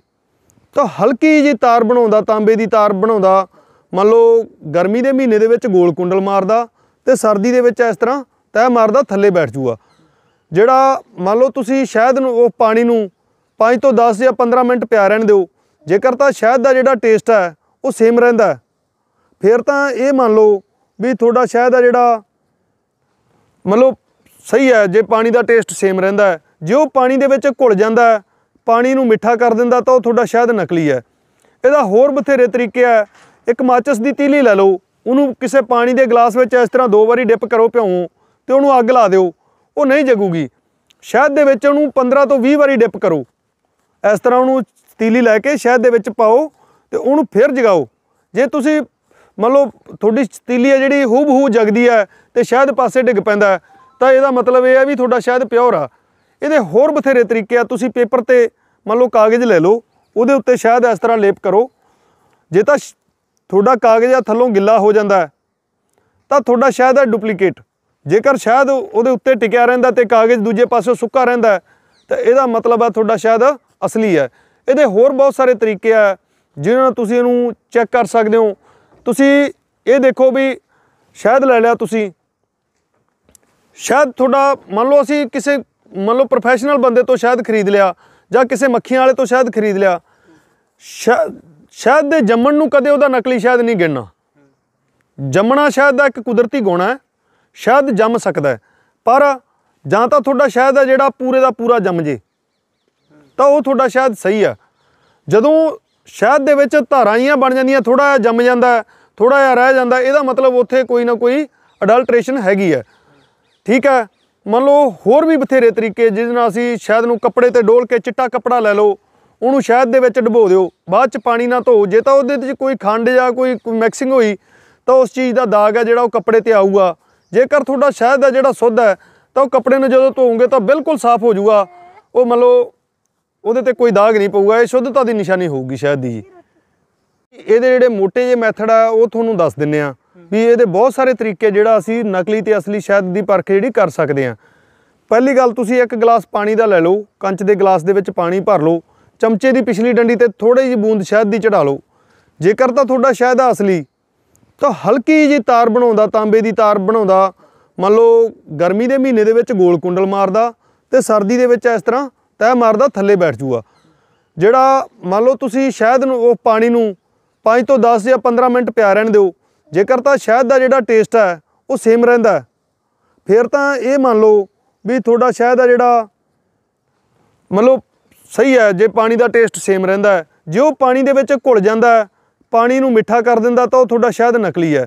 ਤਾਂ ਹਲਕੀ ਜੀ ਤਾਰ ਬਣਾਉਂਦਾ ਤਾਂਬੇ ਦੀ ਤਾਰ ਬਣਾਉਂਦਾ ਮੰਨ ਲਓ ਗਰਮੀ ਦੇ ਮਹੀਨੇ ਦੇ ਵਿੱਚ ਗੋਲ ਕੁੰਡਲ ਮਾਰਦਾ ਤੇ ਸਰਦੀ ਦੇ ਵਿੱਚ ਇਸ ਤਰ੍ਹਾਂ ਤੈ ਮਾਰਦਾ ਥੱਲੇ ਬੈਠ ਜੂਗਾ ਜਿਹੜਾ ਮੰਨ ਲਓ ਤੁਸੀਂ ਸ਼ਹਿਦ ਨੂੰ ਉਹ ਪਾਣੀ ਨੂੰ 5 ਤੋਂ 10 ਜਾਂ 15 ਮਿੰਟ ਪਿਆ ਰਹਿਣ ਦਿਓ ਜੇਕਰ ਤਾਂ ਸ਼ਹਿਦ ਦਾ ਜਿਹੜਾ ਟੇਸਟ ਹੈ ਉਹ ਸੇਮ ਰਹਿੰਦਾ ਫਿਰ ਤਾਂ ਇਹ ਮੰਨ ਲਓ ਵੀ ਤੁਹਾਡਾ ਸ਼ਹਿਦ ਦਾ ਜਿਹੜਾ ਮੰਨ ਲਓ ਸਹੀ ਹੈ ਜੇ ਪਾਣੀ ਦਾ ਟੇਸਟ ਸੇਮ ਰਹਿੰਦਾ ਜੇ ਉਹ ਪਾਣੀ ਦੇ ਵਿੱਚ ਘੁਲ ਜਾਂਦਾ ਪਾਣੀ ਨੂੰ ਮਿੱਠਾ ਕਰ ਦਿੰਦਾ ਤਾਂ ਉਹ ਤੁਹਾਡਾ ਸ਼ਹਿਦ ਨਕਲੀ ਹੈ ਇਹਦਾ ਹੋਰ ਬਥੇਰੇ ਤਰੀਕੇ ਆ ਇੱਕ ਮਾਚਸ ਦੀ ਤੀਲੀ ਲੈ ਲਓ ਉਹਨੂੰ ਕਿਸੇ ਪਾਣੀ ਦੇ ਗਲਾਸ ਵਿੱਚ ਇਸ ਤਰ੍ਹਾਂ ਦੋ ਵਾਰੀ ਡਿਪ ਕਰੋ ਭਿਉਂ ਤੇ ਉਹਨੂੰ ਅੱਗ ਲਾ ਦਿਓ ਉਹ ਨਹੀਂ ਜਗੂਗੀ ਸ਼ਹਿਦ ਦੇ ਵਿੱਚ ਉਹਨੂੰ 15 ਤੋਂ 20 ਵਾਰੀ ਡਿਪ ਕਰੋ ਇਸ ਤਰ੍ਹਾਂ ਉਹਨੂੰ ਤੀਲੀ ਲੈ ਕੇ ਸ਼ਹਿਦ ਦੇ ਵਿੱਚ ਪਾਓ ਤੇ ਉਹਨੂੰ ਫਿਰ ਜਗਾਓ ਜੇ ਤੁਸੀਂ ਮੰਨ ਲਓ ਤੁਹਾਡੀ ਤੀਲੀ ਹੈ ਜਿਹੜੀ ਹੂਬ ਹੂ ਜਗਦੀ ਹੈ ਤੇ ਸ਼ਹਿਦ ਪਾਸੇ ਡਿੱਗ ਪੈਂਦਾ ਤਾਂ ਇਹਦਾ ਮਤਲਬ ਇਹ ਹੈ ਵੀ ਤੁਹਾਡਾ ਸ਼ਹਿਦ ਪਿਓਰ ਆ ਇਹਦੇ ਹੋਰ ਬਥੇਰੇ ਤਰੀਕੇ ਆ ਤੁਸੀਂ ਪੇਪਰ ਤੇ ਮੰਨ ਲਓ ਕਾਗਜ਼ ਲੈ ਲਓ ਉਹਦੇ ਉੱਤੇ ਸ਼ਹਿਦ ਇਸ ਤਰ੍ਹਾਂ ਲੇਪ ਕਰੋ ਜੇ ਤਾਂ ਤੁਹਾਡਾ ਕਾਗਜ਼ ਆ ਥੱਲੋਂ ਗਿੱਲਾ ਹੋ ਜਾਂਦਾ ਤਾਂ ਤੁਹਾਡਾ ਸ਼ਹਿਦ ਹੈ ਡੁਪਲੀਕੇਟ ਜੇਕਰ ਸ਼ਹਿਦ ਉਹਦੇ ਉੱਤੇ ਟਿਕਿਆ ਰਹਿੰਦਾ ਤੇ ਕਾਗਜ਼ ਦੂਜੇ ਪਾਸੇ ਸੁੱਕਾ ਰਹਿੰਦਾ ਤਾਂ ਇਹਦਾ ਮਤਲਬ ਆ ਤੁਹਾਡਾ ਸ਼ਹਿਦ ਅਸਲੀ ਹੈ ਇਹਦੇ ਹੋਰ ਬਹੁਤ ਸਾਰੇ ਤਰੀਕੇ ਆ ਜਿਨ੍ਹਾਂ ਨਾਲ ਤੁਸੀਂ ਇਹਨੂੰ ਚੈੱਕ ਕਰ ਸਕਦੇ ਹੋ ਤੁਸੀਂ ਇਹ ਦੇਖੋ ਵੀ ਸ਼ਾਇਦ ਲੈ ਲਿਆ ਤੁਸੀਂ ਸ਼ਾਇਦ ਤੁਹਾਡਾ ਮੰਨ ਲਓ ਅਸੀਂ ਕਿਸੇ ਮੰਨ ਲਓ ਪ੍ਰੋਫੈਸ਼ਨਲ ਬੰਦੇ ਤੋਂ ਸ਼ਾਇਦ ਖਰੀਦ ਲਿਆ ਜਾਂ ਕਿਸੇ ਮੱਖੀਆਂ ਵਾਲੇ ਤੋਂ ਸ਼ਾਇਦ ਖਰੀਦ ਲਿਆ ਸ਼ਾਇਦ ਦੇ ਜੰਮਣ ਨੂੰ ਕਦੇ ਉਹਦਾ ਨਕਲੀ ਸ਼ਾਇਦ ਨਹੀਂ ਗਿਣਨਾ ਜੰਮਣਾ ਸ਼ਾਇਦ ਦਾ ਇੱਕ ਕੁਦਰਤੀ ਗੁਣ ਹੈ ਸ਼ਾਇਦ ਜੰਮ ਸਕਦਾ ਪਰ ਜਾਂ ਤਾਂ ਤੁਹਾਡਾ ਸ਼ਾਇਦ ਹੈ ਜਿਹੜਾ ਪੂਰੇ ਦਾ ਪੂਰਾ ਜੰਮ ਜੇ ਤਾਂ ਉਹ ਤੁਹਾਡਾ ਸ਼ਾਇਦ ਸਹੀ ਆ ਜਦੋਂ ਸ਼ਹਿਦ ਦੇ ਵਿੱਚ ਧਾਰਾਂ ਬਣ ਜਾਂਦੀਆਂ ਥੋੜਾ ਜਿਹਾ ਜੰਮ ਜਾਂਦਾ ਥੋੜਾ ਜਿਹਾ ਰਹਿ ਜਾਂਦਾ ਇਹਦਾ ਮਤਲਬ ਉੱਥੇ ਕੋਈ ਨਾ ਕੋਈ ਅਡਲਟ੍ਰੇਸ਼ਨ ਹੈਗੀ ਹੈ ਠੀਕ ਹੈ ਮੰਨ ਲਓ ਹੋਰ ਵੀ ਬਥੇਰੇ ਤਰੀਕੇ ਜਿਸ ਨਾਲ ਅਸੀਂ ਸ਼ਹਿਦ ਨੂੰ ਕੱਪੜੇ ਤੇ ਡੋਲ ਕੇ ਚਿੱਟਾ ਕੱਪੜਾ ਲੈ ਲਓ ਉਹਨੂੰ ਸ਼ਹਿਦ ਦੇ ਵਿੱਚ ਡਬੋ ਦਿਓ ਬਾਅਦ ਚ ਪਾਣੀ ਨਾਲ ਧੋ ਜੇ ਤਾਂ ਉਹਦੇ ਵਿੱਚ ਕੋਈ ਖੰਡ ਜਾਂ ਕੋਈ ਮਿਕਸਿੰਗ ਹੋਈ ਤਾਂ ਉਸ ਚੀਜ਼ ਦਾ ਦਾਗ ਹੈ ਜਿਹੜਾ ਉਹ ਕੱਪੜੇ ਤੇ ਆਊਗਾ ਜੇਕਰ ਤੁਹਾਡਾ ਸ਼ਹਿਦ ਹੈ ਜਿਹੜਾ ਸੁੱਧ ਹੈ ਤਾਂ ਉਹ ਕੱਪੜੇ ਨੂੰ ਜਦੋਂ ਧੋਵੋਗੇ ਤਾਂ ਬਿਲਕੁਲ ਸਾਫ਼ ਹੋ ਜਾਊਗਾ ਉਹ ਮੰਨ ਲਓ ਉਹਦੇ ਤੇ ਕੋਈ ਦਾਗ ਨਹੀਂ ਪਊਗਾ ਇਹ ਸ਼ੁੱਧਤਾ ਦੀ ਨਿਸ਼ਾਨੀ ਹੋਊਗੀ ਸ਼ਾਇਦ ਦੀ ਜੀ ਇਹਦੇ ਜਿਹੜੇ ਮੋਟੇ ਜੇ ਮੈਥਡ ਆ ਉਹ ਤੁਹਾਨੂੰ ਦੱਸ ਦਿੰਨੇ ਆ ਵੀ ਇਹਦੇ ਬਹੁਤ ਸਾਰੇ ਤਰੀਕੇ ਜਿਹੜਾ ਅਸੀਂ ਨਕਲੀ ਤੇ ਅਸਲੀ ਸ਼ਹਿਦ ਦੀ ਪਰਖ ਜਿਹੜੀ ਕਰ ਸਕਦੇ ਆ ਪਹਿਲੀ ਗੱਲ ਤੁਸੀਂ ਇੱਕ ਗਲਾਸ ਪਾਣੀ ਦਾ ਲੈ ਲਓ ਕੰਚ ਦੇ ਗਲਾਸ ਦੇ ਵਿੱਚ ਪਾਣੀ ਭਰ ਲਓ ਚਮਚੇ ਦੀ ਪਿਛਲੀ ਡੰਡੀ ਤੇ ਥੋੜੀ ਜਿਹੀ ਬੂੰਦ ਸ਼ਹਿਦ ਦੀ ਚੜਾ ਲਓ ਜੇਕਰ ਤਾਂ ਤੁਹਾਡਾ ਸ਼ਹਿਦ ਆ ਅਸਲੀ ਤਾਂ ਹਲਕੀ ਜੀ ਤਾਰ ਬਣਾਉਂਦਾ ਤਾਂਬੇ ਦੀ ਤਾਰ ਬਣਾਉਂਦਾ ਮੰਨ ਲਓ ਗਰਮੀ ਦੇ ਮਹੀਨੇ ਦੇ ਵਿੱਚ ਗੋਲ ਕੁੰਡਲ ਮਾਰਦਾ ਤੇ ਸਰਦੀ ਦੇ ਵਿੱਚ ਇਸ ਤਰ੍ਹਾਂ ਤੈ ਮਾਰਦਾ ਥੱਲੇ ਬੈਠ ਜੂਗਾ ਜਿਹੜਾ ਮੰਨ ਲਓ ਤੁਸੀਂ ਸ਼ਹਿਦ ਨੂੰ ਉਹ ਪਾਣੀ ਨੂੰ 5 ਤੋਂ 10 ਜਾਂ 15 ਮਿੰਟ ਪਿਆ ਰਹਿਣ ਦਿਓ ਜੇਕਰ ਤਾਂ ਸ਼ਹਿਦ ਦਾ ਜਿਹੜਾ ਟੇਸਟ ਹੈ ਉਹ ਸੇਮ ਰਹਿੰਦਾ ਫਿਰ ਤਾਂ ਇਹ ਮੰਨ ਲਓ ਵੀ ਤੁਹਾਡਾ ਸ਼ਹਿਦ ਆ ਜਿਹੜਾ ਮੰਨ ਲਓ ਸਹੀ ਹੈ ਜੇ ਪਾਣੀ ਦਾ ਟੇਸਟ ਸੇਮ ਰਹਿੰਦਾ ਜੇ ਉਹ ਪਾਣੀ ਦੇ ਵਿੱਚ ਘੁਲ ਜਾਂਦਾ ਪਾਣੀ ਨੂੰ ਮਿੱਠਾ ਕਰ ਦਿੰਦਾ ਤਾਂ ਉਹ ਤੁਹਾਡਾ ਸ਼ਹਿਦ ਨਕਲੀ ਹੈ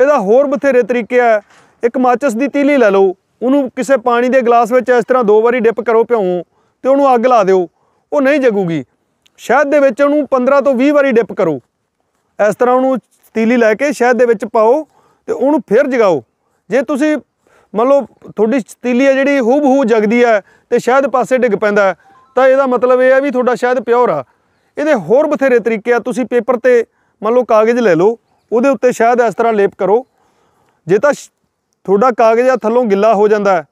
ਇਹਦਾ ਹੋਰ ਬਥੇਰੇ ਤਰੀਕੇ ਆ ਇੱਕ ਮਾਚਸ ਦੀ ਤੀਲੀ ਲੈ ਲਓ ਉਹਨੂੰ ਕਿਸੇ ਪਾਣੀ ਦੇ ਗਲਾਸ ਵਿੱਚ ਇਸ ਤਰ੍ਹਾਂ ਦੋ ਵਾਰੀ ਡਿਪ ਕਰੋ ਭਿਉਂ ਤੇ ਉਹਨੂੰ ਅੱਗ ਲਾ ਦਿਓ ਉਹ ਨਹੀਂ ਜਗੂਗੀ ਸ਼ਹਿਦ ਦੇ ਵਿੱਚ ਉਹਨੂੰ 15 ਤੋਂ 20 ਵਾਰੀ ਡਿਪ ਕਰੋ ਇਸ ਤਰ੍ਹਾਂ ਉਹਨੂੰ ਤੀਲੀ ਲੈ ਕੇ ਸ਼ਹਿਦ ਦੇ ਵਿੱਚ ਪਾਓ ਤੇ ਉਹਨੂੰ ਫਿਰ ਜਗਾਓ ਜੇ ਤੁਸੀਂ ਮੰਨ ਲਓ ਤੁਹਾਡੀ ਤੀਲੀ ਹੈ ਜਿਹੜੀ ਹੂਬ ਹੂ ਜਗਦੀ ਹੈ ਤੇ ਸ਼ਹਿਦ ਪਾਸੇ ਡਿੱਗ ਪੈਂਦਾ ਤਾਂ ਇਹਦਾ ਮਤਲਬ ਇਹ ਹੈ ਵੀ ਤੁਹਾਡਾ ਸ਼ਹਿਦ ਪਿਓਰ ਆ ਇਹਦੇ ਹੋਰ ਬਥੇਰੇ ਤਰੀਕੇ ਆ ਤੁਸੀਂ ਪੇਪਰ ਤੇ ਮੰਨ ਲਓ ਕਾਗਜ਼ ਲੈ ਲਓ ਉਹਦੇ ਉੱਤੇ ਸ਼ਹਿਦ ਇਸ ਤਰ੍ਹਾਂ ਲੇਪ ਕਰੋ ਜੇ ਤਾਂ ਤੁਹਾਡਾ ਕਾਗਜ਼ ਆ ਥੱਲੋਂ ਗਿੱਲਾ ਹੋ ਜਾਂਦਾ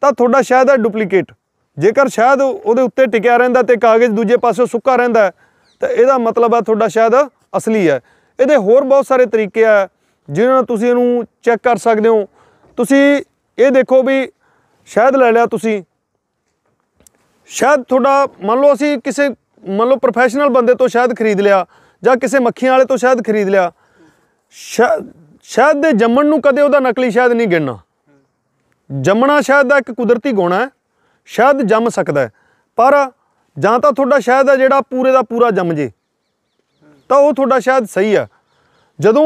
ਤਾਂ ਤੁਹਾਡਾ ਸ਼ਹਿਦ ਹੈ ਡੁਪਲੀਕੇਟ ਜੇਕਰ ਸ਼ਾਇਦ ਉਹਦੇ ਉੱਤੇ ਟਿਕਿਆ ਰਹਿੰਦਾ ਤੇ ਕਾਗਜ਼ ਦੂਜੇ ਪਾਸੇ ਸੁੱਕਾ ਰਹਿੰਦਾ ਤਾਂ ਇਹਦਾ ਮਤਲਬ ਹੈ ਤੁਹਾਡਾ ਸ਼ਾਇਦ ਅਸਲੀ ਹੈ ਇਹਦੇ ਹੋਰ ਬਹੁਤ ਸਾਰੇ ਤਰੀਕੇ ਆ ਜਿਨ੍ਹਾਂ ਨਾਲ ਤੁਸੀਂ ਇਹਨੂੰ ਚੈੱਕ ਕਰ ਸਕਦੇ ਹੋ ਤੁਸੀਂ ਇਹ ਦੇਖੋ ਵੀ ਸ਼ਾਇਦ ਲੈ ਲਿਆ ਤੁਸੀਂ ਸ਼ਾਇਦ ਤੁਹਾਡਾ ਮੰਨ ਲਓ ਅਸੀਂ ਕਿਸੇ ਮੰਨ ਲਓ ਪ੍ਰੋਫੈਸ਼ਨਲ ਬੰਦੇ ਤੋਂ ਸ਼ਾਇਦ ਖਰੀਦ ਲਿਆ ਜਾਂ ਕਿਸੇ ਮੱਖੀਆਂ ਵਾਲੇ ਤੋਂ ਸ਼ਾਇਦ ਖਰੀਦ ਲਿਆ ਸ਼ਾਇਦ ਦੇ ਜੰਮਣ ਨੂੰ ਕਦੇ ਉਹਦਾ ਨਕਲੀ ਸ਼ਾਇਦ ਨਹੀਂ ਗਿਣਨਾ ਜੰਮਣਾ ਸ਼ਾਇਦ ਦਾ ਇੱਕ ਕੁਦਰਤੀ ਗੁਣ ਹੈ ਸ਼ਾਇਦ ਜੰਮ ਸਕਦਾ ਪਰ ਜਾਂ ਤਾਂ ਤੁਹਾਡਾ ਸ਼ਾਇਦ ਹੈ ਜਿਹੜਾ ਪੂਰੇ ਦਾ ਪੂਰਾ ਜੰਮ ਜੇ ਤਾਂ ਉਹ ਤੁਹਾਡਾ ਸ਼ਾਇਦ ਸਹੀ ਆ ਜਦੋਂ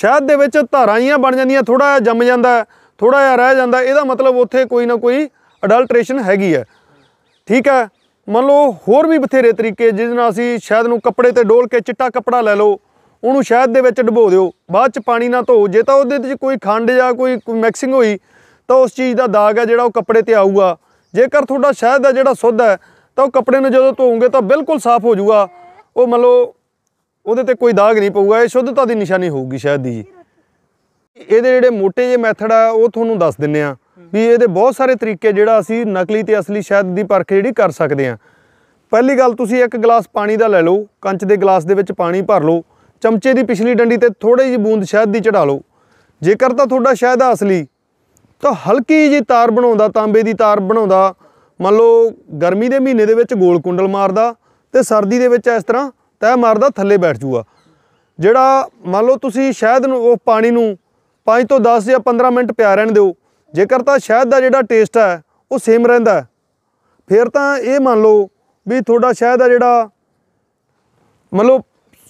ਸ਼ਾਇਦ ਦੇ ਵਿੱਚ ਧਾਰਾਈਆਂ ਬਣ ਜਾਂਦੀਆਂ ਥੋੜਾ ਜਿਹਾ ਜੰਮ ਜਾਂਦਾ ਥੋੜਾ ਜਿਹਾ ਰਹਿ ਜਾਂਦਾ ਇਹਦਾ ਮਤਲਬ ਉੱਥੇ ਕੋਈ ਨਾ ਕੋਈ ਅਡਲਟ੍ਰੇਸ਼ਨ ਹੈਗੀ ਹੈ ਠੀਕ ਹੈ ਮੰਨ ਲਓ ਹੋਰ ਵੀ ਬਥੇਰੇ ਤਰੀਕੇ ਜਿਸ ਨਾਲ ਅਸੀਂ ਸ਼ਾਇਦ ਨੂੰ ਕੱਪੜੇ ਤੇ ਡੋਲ ਕੇ ਚਿੱਟਾ ਕੱਪੜਾ ਲੈ ਲਓ ਉਹਨੂੰ ਸ਼ਾਇਦ ਦੇ ਵਿੱਚ ਡਬੋ ਦਿਓ ਬਾਅਦ ਚ ਪਾਣੀ ਨਾਲ ਧੋ ਜੇ ਤਾਂ ਉਹਦੇ ਵਿੱਚ ਕੋਈ ਖੰਡ ਜਾਂ ਕੋਈ ਮਿਕਸਿੰਗ ਹੋਈ ਤਾਂ ਉਸ ਚੀਜ਼ ਦਾ ਦਾਗ ਹੈ ਜਿਹੜਾ ਉਹ ਕੱਪੜੇ ਤੇ ਆਊਗਾ ਜੇਕਰ ਤੁਹਾਡਾ ਸ਼ਹਿਦ ਹੈ ਜਿਹੜਾ ਸੁੱਧ ਹੈ ਤਾਂ ਉਹ ਕੱਪੜੇ ਨੂੰ ਜਦੋਂ ਧੋਉਂਗੇ ਤਾਂ ਬਿਲਕੁਲ ਸਾਫ਼ ਹੋ ਜਾਊਗਾ ਉਹ ਮੰਨ ਲਓ ਉਹਦੇ ਤੇ ਕੋਈ ਦਾਗ ਨਹੀਂ ਪਊਗਾ ਇਹ ਸ਼ੁੱਧਤਾ ਦੀ ਨਿਸ਼ਾਨੀ ਹੋਊਗੀ ਸ਼ਹਿਦ ਦੀ ਜੀ ਇਹਦੇ ਜਿਹੜੇ ਮੋਟੇ ਜੇ ਮੈਥਡ ਆ ਉਹ ਤੁਹਾਨੂੰ ਦੱਸ ਦਿੰਨੇ ਆ ਵੀ ਇਹਦੇ ਬਹੁਤ ਸਾਰੇ ਤਰੀਕੇ ਜਿਹੜਾ ਅਸੀਂ ਨਕਲੀ ਤੇ ਅਸਲੀ ਸ਼ਹਿਦ ਦੀ ਪਰਖ ਜਿਹੜੀ ਕਰ ਸਕਦੇ ਆ ਪਹਿਲੀ ਗੱਲ ਤੁਸੀਂ ਇੱਕ ਗਲਾਸ ਪਾਣੀ ਦਾ ਲੈ ਲਓ ਕੰਚ ਦੇ ਗਲਾਸ ਦੇ ਵਿੱਚ ਪਾਣੀ ਭਰ ਲਓ ਚਮਚੇ ਦੀ ਪਿਛਲੀ ਡੰਡੀ ਤੇ ਥੋੜੀ ਜਿਹੀ ਬੂੰਦ ਸ਼ਹਿਦ ਦੀ ਚੜਾ ਲਓ ਜੇਕਰ ਤਾਂ ਤੁਹਾਡਾ ਸ਼ਹਿਦ ਆ ਅਸਲੀ ਤਾਂ ਹਲਕੀ ਜੀ ਤਾਰ ਬਣਾਉਂਦਾ ਤਾਂਬੇ ਦੀ ਤਾਰ ਬਣਾਉਂਦਾ ਮੰਨ ਲਓ ਗਰਮੀ ਦੇ ਮਹੀਨੇ ਦੇ ਵਿੱਚ ਗੋਲ ਕੁੰਡਲ ਮਾਰਦਾ ਤੇ ਸਰਦੀ ਦੇ ਵਿੱਚ ਇਸ ਤਰ੍ਹਾਂ ਤੈ ਮਾਰਦਾ ਥੱਲੇ ਬੈਠ ਜੂਗਾ ਜਿਹੜਾ ਮੰਨ ਲਓ ਤੁਸੀਂ ਸ਼ਹਿਦ ਨੂੰ ਉਹ ਪਾਣੀ ਨੂੰ 5 ਤੋਂ 10 ਜਾਂ 15 ਮਿੰਟ ਪਿਆ ਰਹਿਣ ਦਿਓ ਜੇਕਰ ਤਾਂ ਸ਼ਹਿਦ ਦਾ ਜਿਹੜਾ ਟੇਸਟ ਹੈ ਉਹ ਸੇਮ ਰਹਿੰਦਾ ਫਿਰ ਤਾਂ ਇਹ ਮੰਨ ਲਓ ਵੀ ਤੁਹਾਡਾ ਸ਼ਹਿਦ ਆ ਜਿਹੜਾ ਮੰਨ ਲਓ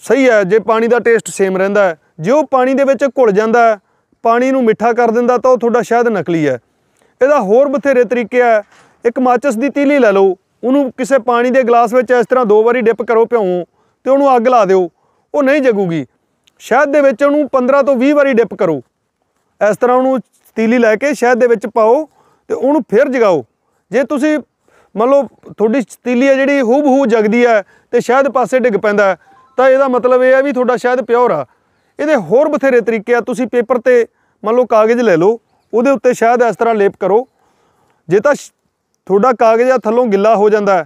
ਸਹੀ ਹੈ ਜੇ ਪਾਣੀ ਦਾ ਟੇਸਟ ਸੇਮ ਰਹਿੰਦਾ ਜੇ ਉਹ ਪਾਣੀ ਦੇ ਵਿੱਚ ਘੁਲ ਜਾਂਦਾ ਪਾਣੀ ਨੂੰ ਮਿੱਠਾ ਕਰ ਦਿੰਦਾ ਤਾਂ ਉਹ ਤੁਹਾਡਾ ਸ਼ਾਇਦ ਨਕਲੀ ਹੈ ਇਹਦਾ ਹੋਰ ਬਥੇਰੇ ਤਰੀਕੇ ਆ ਇੱਕ ਮਾਚਸ ਦੀ ਤੀਲੀ ਲੈ ਲਓ ਉਹਨੂੰ ਕਿਸੇ ਪਾਣੀ ਦੇ ਗਲਾਸ ਵਿੱਚ ਇਸ ਤਰ੍ਹਾਂ ਦੋ ਵਾਰੀ ਡਿਪ ਕਰੋ ਭਿਉਂ ਤੇ ਉਹਨੂੰ ਅੱਗ ਲਾ ਦਿਓ ਉਹ ਨਹੀਂ ਜਗੂਗੀ ਸ਼ਹਿਦ ਦੇ ਵਿੱਚ ਉਹਨੂੰ 15 ਤੋਂ 20 ਵਾਰੀ ਡਿਪ ਕਰੋ ਇਸ ਤਰ੍ਹਾਂ ਉਹਨੂੰ ਤੀਲੀ ਲੈ ਕੇ ਸ਼ਹਿਦ ਦੇ ਵਿੱਚ ਪਾਓ ਤੇ ਉਹਨੂੰ ਫਿਰ ਜਗਾਓ ਜੇ ਤੁਸੀਂ ਮੰਨ ਲਓ ਤੁਹਾਡੀ ਤੀਲੀ ਹੈ ਜਿਹੜੀ ਹੂਬ ਹੂ ਜਗਦੀ ਹੈ ਤੇ ਸ਼ਹਿਦ ਪਾਸੇ ਡਿੱਗ ਪੈਂਦਾ ਤਾਂ ਇਹਦਾ ਮਤਲਬ ਇਹ ਹੈ ਵੀ ਤੁਹਾਡਾ ਸ਼ਹਿਦ ਪਿਓਰ ਆ ਇਹਦੇ ਹੋਰ ਬਥੇਰੇ ਤਰੀਕੇ ਆ ਤੁਸੀਂ ਪੇਪਰ ਤੇ ਮੰਨ ਲਓ ਕਾਗਜ਼ ਲੈ ਲਓ ਉਹਦੇ ਉੱਤੇ ਸ਼ਾਇਦ ਇਸ ਤਰ੍ਹਾਂ ਲੇਪ ਕਰੋ ਜੇ ਤਾਂ ਤੁਹਾਡਾ ਕਾਗਜ਼ ਆ ਥੱਲੋਂ ਗਿੱਲਾ ਹੋ ਜਾਂਦਾ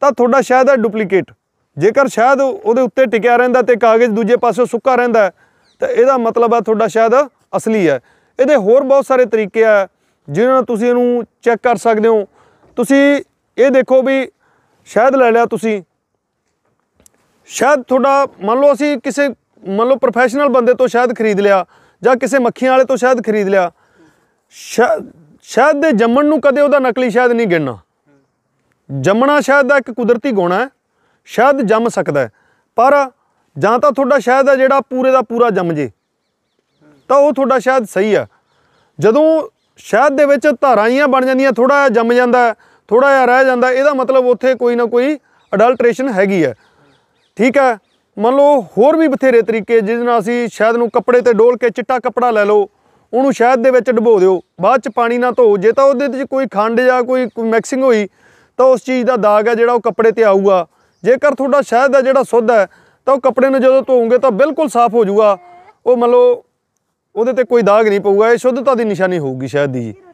ਤਾਂ ਤੁਹਾਡਾ ਸ਼ਾਇਦ ਹੈ ਡੁਪਲੀਕੇਟ ਜੇਕਰ ਸ਼ਾਇਦ ਉਹਦੇ ਉੱਤੇ ਟਿਕਿਆ ਰਹਿੰਦਾ ਤੇ ਕਾਗਜ਼ ਦੂਜੇ ਪਾਸੇ ਸੁੱਕਾ ਰਹਿੰਦਾ ਤਾਂ ਇਹਦਾ ਮਤਲਬ ਆ ਤੁਹਾਡਾ ਸ਼ਾਇਦ ਅਸਲੀ ਹੈ ਇਹਦੇ ਹੋਰ ਬਹੁਤ ਸਾਰੇ ਤਰੀਕੇ ਆ ਜਿਨ੍ਹਾਂ ਨਾਲ ਤੁਸੀਂ ਇਹਨੂੰ ਚੈੱਕ ਕਰ ਸਕਦੇ ਹੋ ਤੁਸੀਂ ਇਹ ਦੇਖੋ ਵੀ ਸ਼ਾਇਦ ਲੈ ਲਿਆ ਤੁਸੀਂ ਸ਼ਾਇਦ ਤੁਹਾਡਾ ਮੰਨ ਲਓ ਅਸੀਂ ਕਿਸੇ ਮੰਨ ਲਓ ਪ੍ਰੋਫੈਸ਼ਨਲ ਬੰਦੇ ਤੋਂ ਸ਼ਾਇਦ ਖਰੀਦ ਲਿਆ ਜਾਂ ਕਿਸੇ ਮੱਖੀਆਂ ਵਾਲੇ ਤੋਂ ਸ਼ਾਇਦ ਖਰੀਦ ਲਿਆ ਸ਼ਾਇਦ ਦੇ ਜੰਮਣ ਨੂੰ ਕਦੇ ਉਹਦਾ ਨਕਲੀ ਸ਼ਾਇਦ ਨਹੀਂ ਗਿਣਨਾ ਜੰਮਣਾ ਸ਼ਾਇਦ ਦਾ ਇੱਕ ਕੁਦਰਤੀ ਗੁਣ ਹੈ ਸ਼ਾਇਦ ਜੰਮ ਸਕਦਾ ਹੈ ਪਰ ਜਾਂ ਤਾਂ ਤੁਹਾਡਾ ਸ਼ਾਇਦ ਹੈ ਜਿਹੜਾ ਪੂਰੇ ਦਾ ਪੂਰਾ ਜੰਮ ਜੇ ਤਾਂ ਉਹ ਤੁਹਾਡਾ ਸ਼ਾਇਦ ਸਹੀ ਹੈ ਜਦੋਂ ਸ਼ਾਇਦ ਦੇ ਵਿੱਚ ਧਾਰਾਈਆਂ ਬਣ ਜਾਂਦੀਆਂ ਥੋੜਾ ਜਿਹਾ ਜੰਮ ਜਾਂਦਾ ਥੋੜਾ ਜਿਹਾ ਰਹਿ ਜਾਂਦਾ ਇਹਦਾ ਮਤਲਬ ਉੱਥੇ ਕੋਈ ਨਾ ਕੋਈ ਅਡਲਟ੍ਰੇਸ਼ਨ ਹੈਗੀ ਹੈ ਠੀਕ ਹੈ ਮੰਨ ਲਓ ਹੋਰ ਵੀ ਬਥੇਰੇ ਤਰੀਕੇ ਜਿਸ ਨਾਲ ਅਸੀਂ ਸ਼ਹਿਦ ਨੂੰ ਕੱਪੜੇ ਤੇ ਡੋਲ ਕੇ ਚਿੱਟਾ ਕੱਪੜਾ ਲੈ ਲਓ ਉਹਨੂੰ ਸ਼ਹਿਦ ਦੇ ਵਿੱਚ ਡਬੋ ਦਿਓ ਬਾਅਦ ਚ ਪਾਣੀ ਨਾਲ ਧੋ ਜੇ ਤਾਂ ਉਹਦੇ ਵਿੱਚ ਕੋਈ ਖੰਡ ਜਾਂ ਕੋਈ ਮਿਕਸਿੰਗ ਹੋਈ ਤਾਂ ਉਸ ਚੀਜ਼ ਦਾ ਦਾਗ ਹੈ ਜਿਹੜਾ ਉਹ ਕੱਪੜੇ ਤੇ ਆਊਗਾ ਜੇਕਰ ਤੁਹਾਡਾ ਸ਼ਹਿਦ ਹੈ ਜਿਹੜਾ ਸੁੱਧ ਹੈ ਤਾਂ ਉਹ ਕੱਪੜੇ ਨੂੰ ਜਦੋਂ ਧੋਉਂਗੇ ਤਾਂ ਬਿਲਕੁਲ ਸਾਫ਼ ਹੋ ਜਾਊਗਾ ਉਹ ਮੰਨ ਲਓ ਉਹਦੇ ਤੇ ਕੋਈ ਦਾਗ ਨਹੀਂ ਪਊਗਾ ਇਹ ਸ਼ੁੱਧਤਾ ਦੀ ਨਿਸ਼ਾਨੀ ਹੋਊਗੀ ਸ਼ਹਿਦ ਦੀ ਜੀ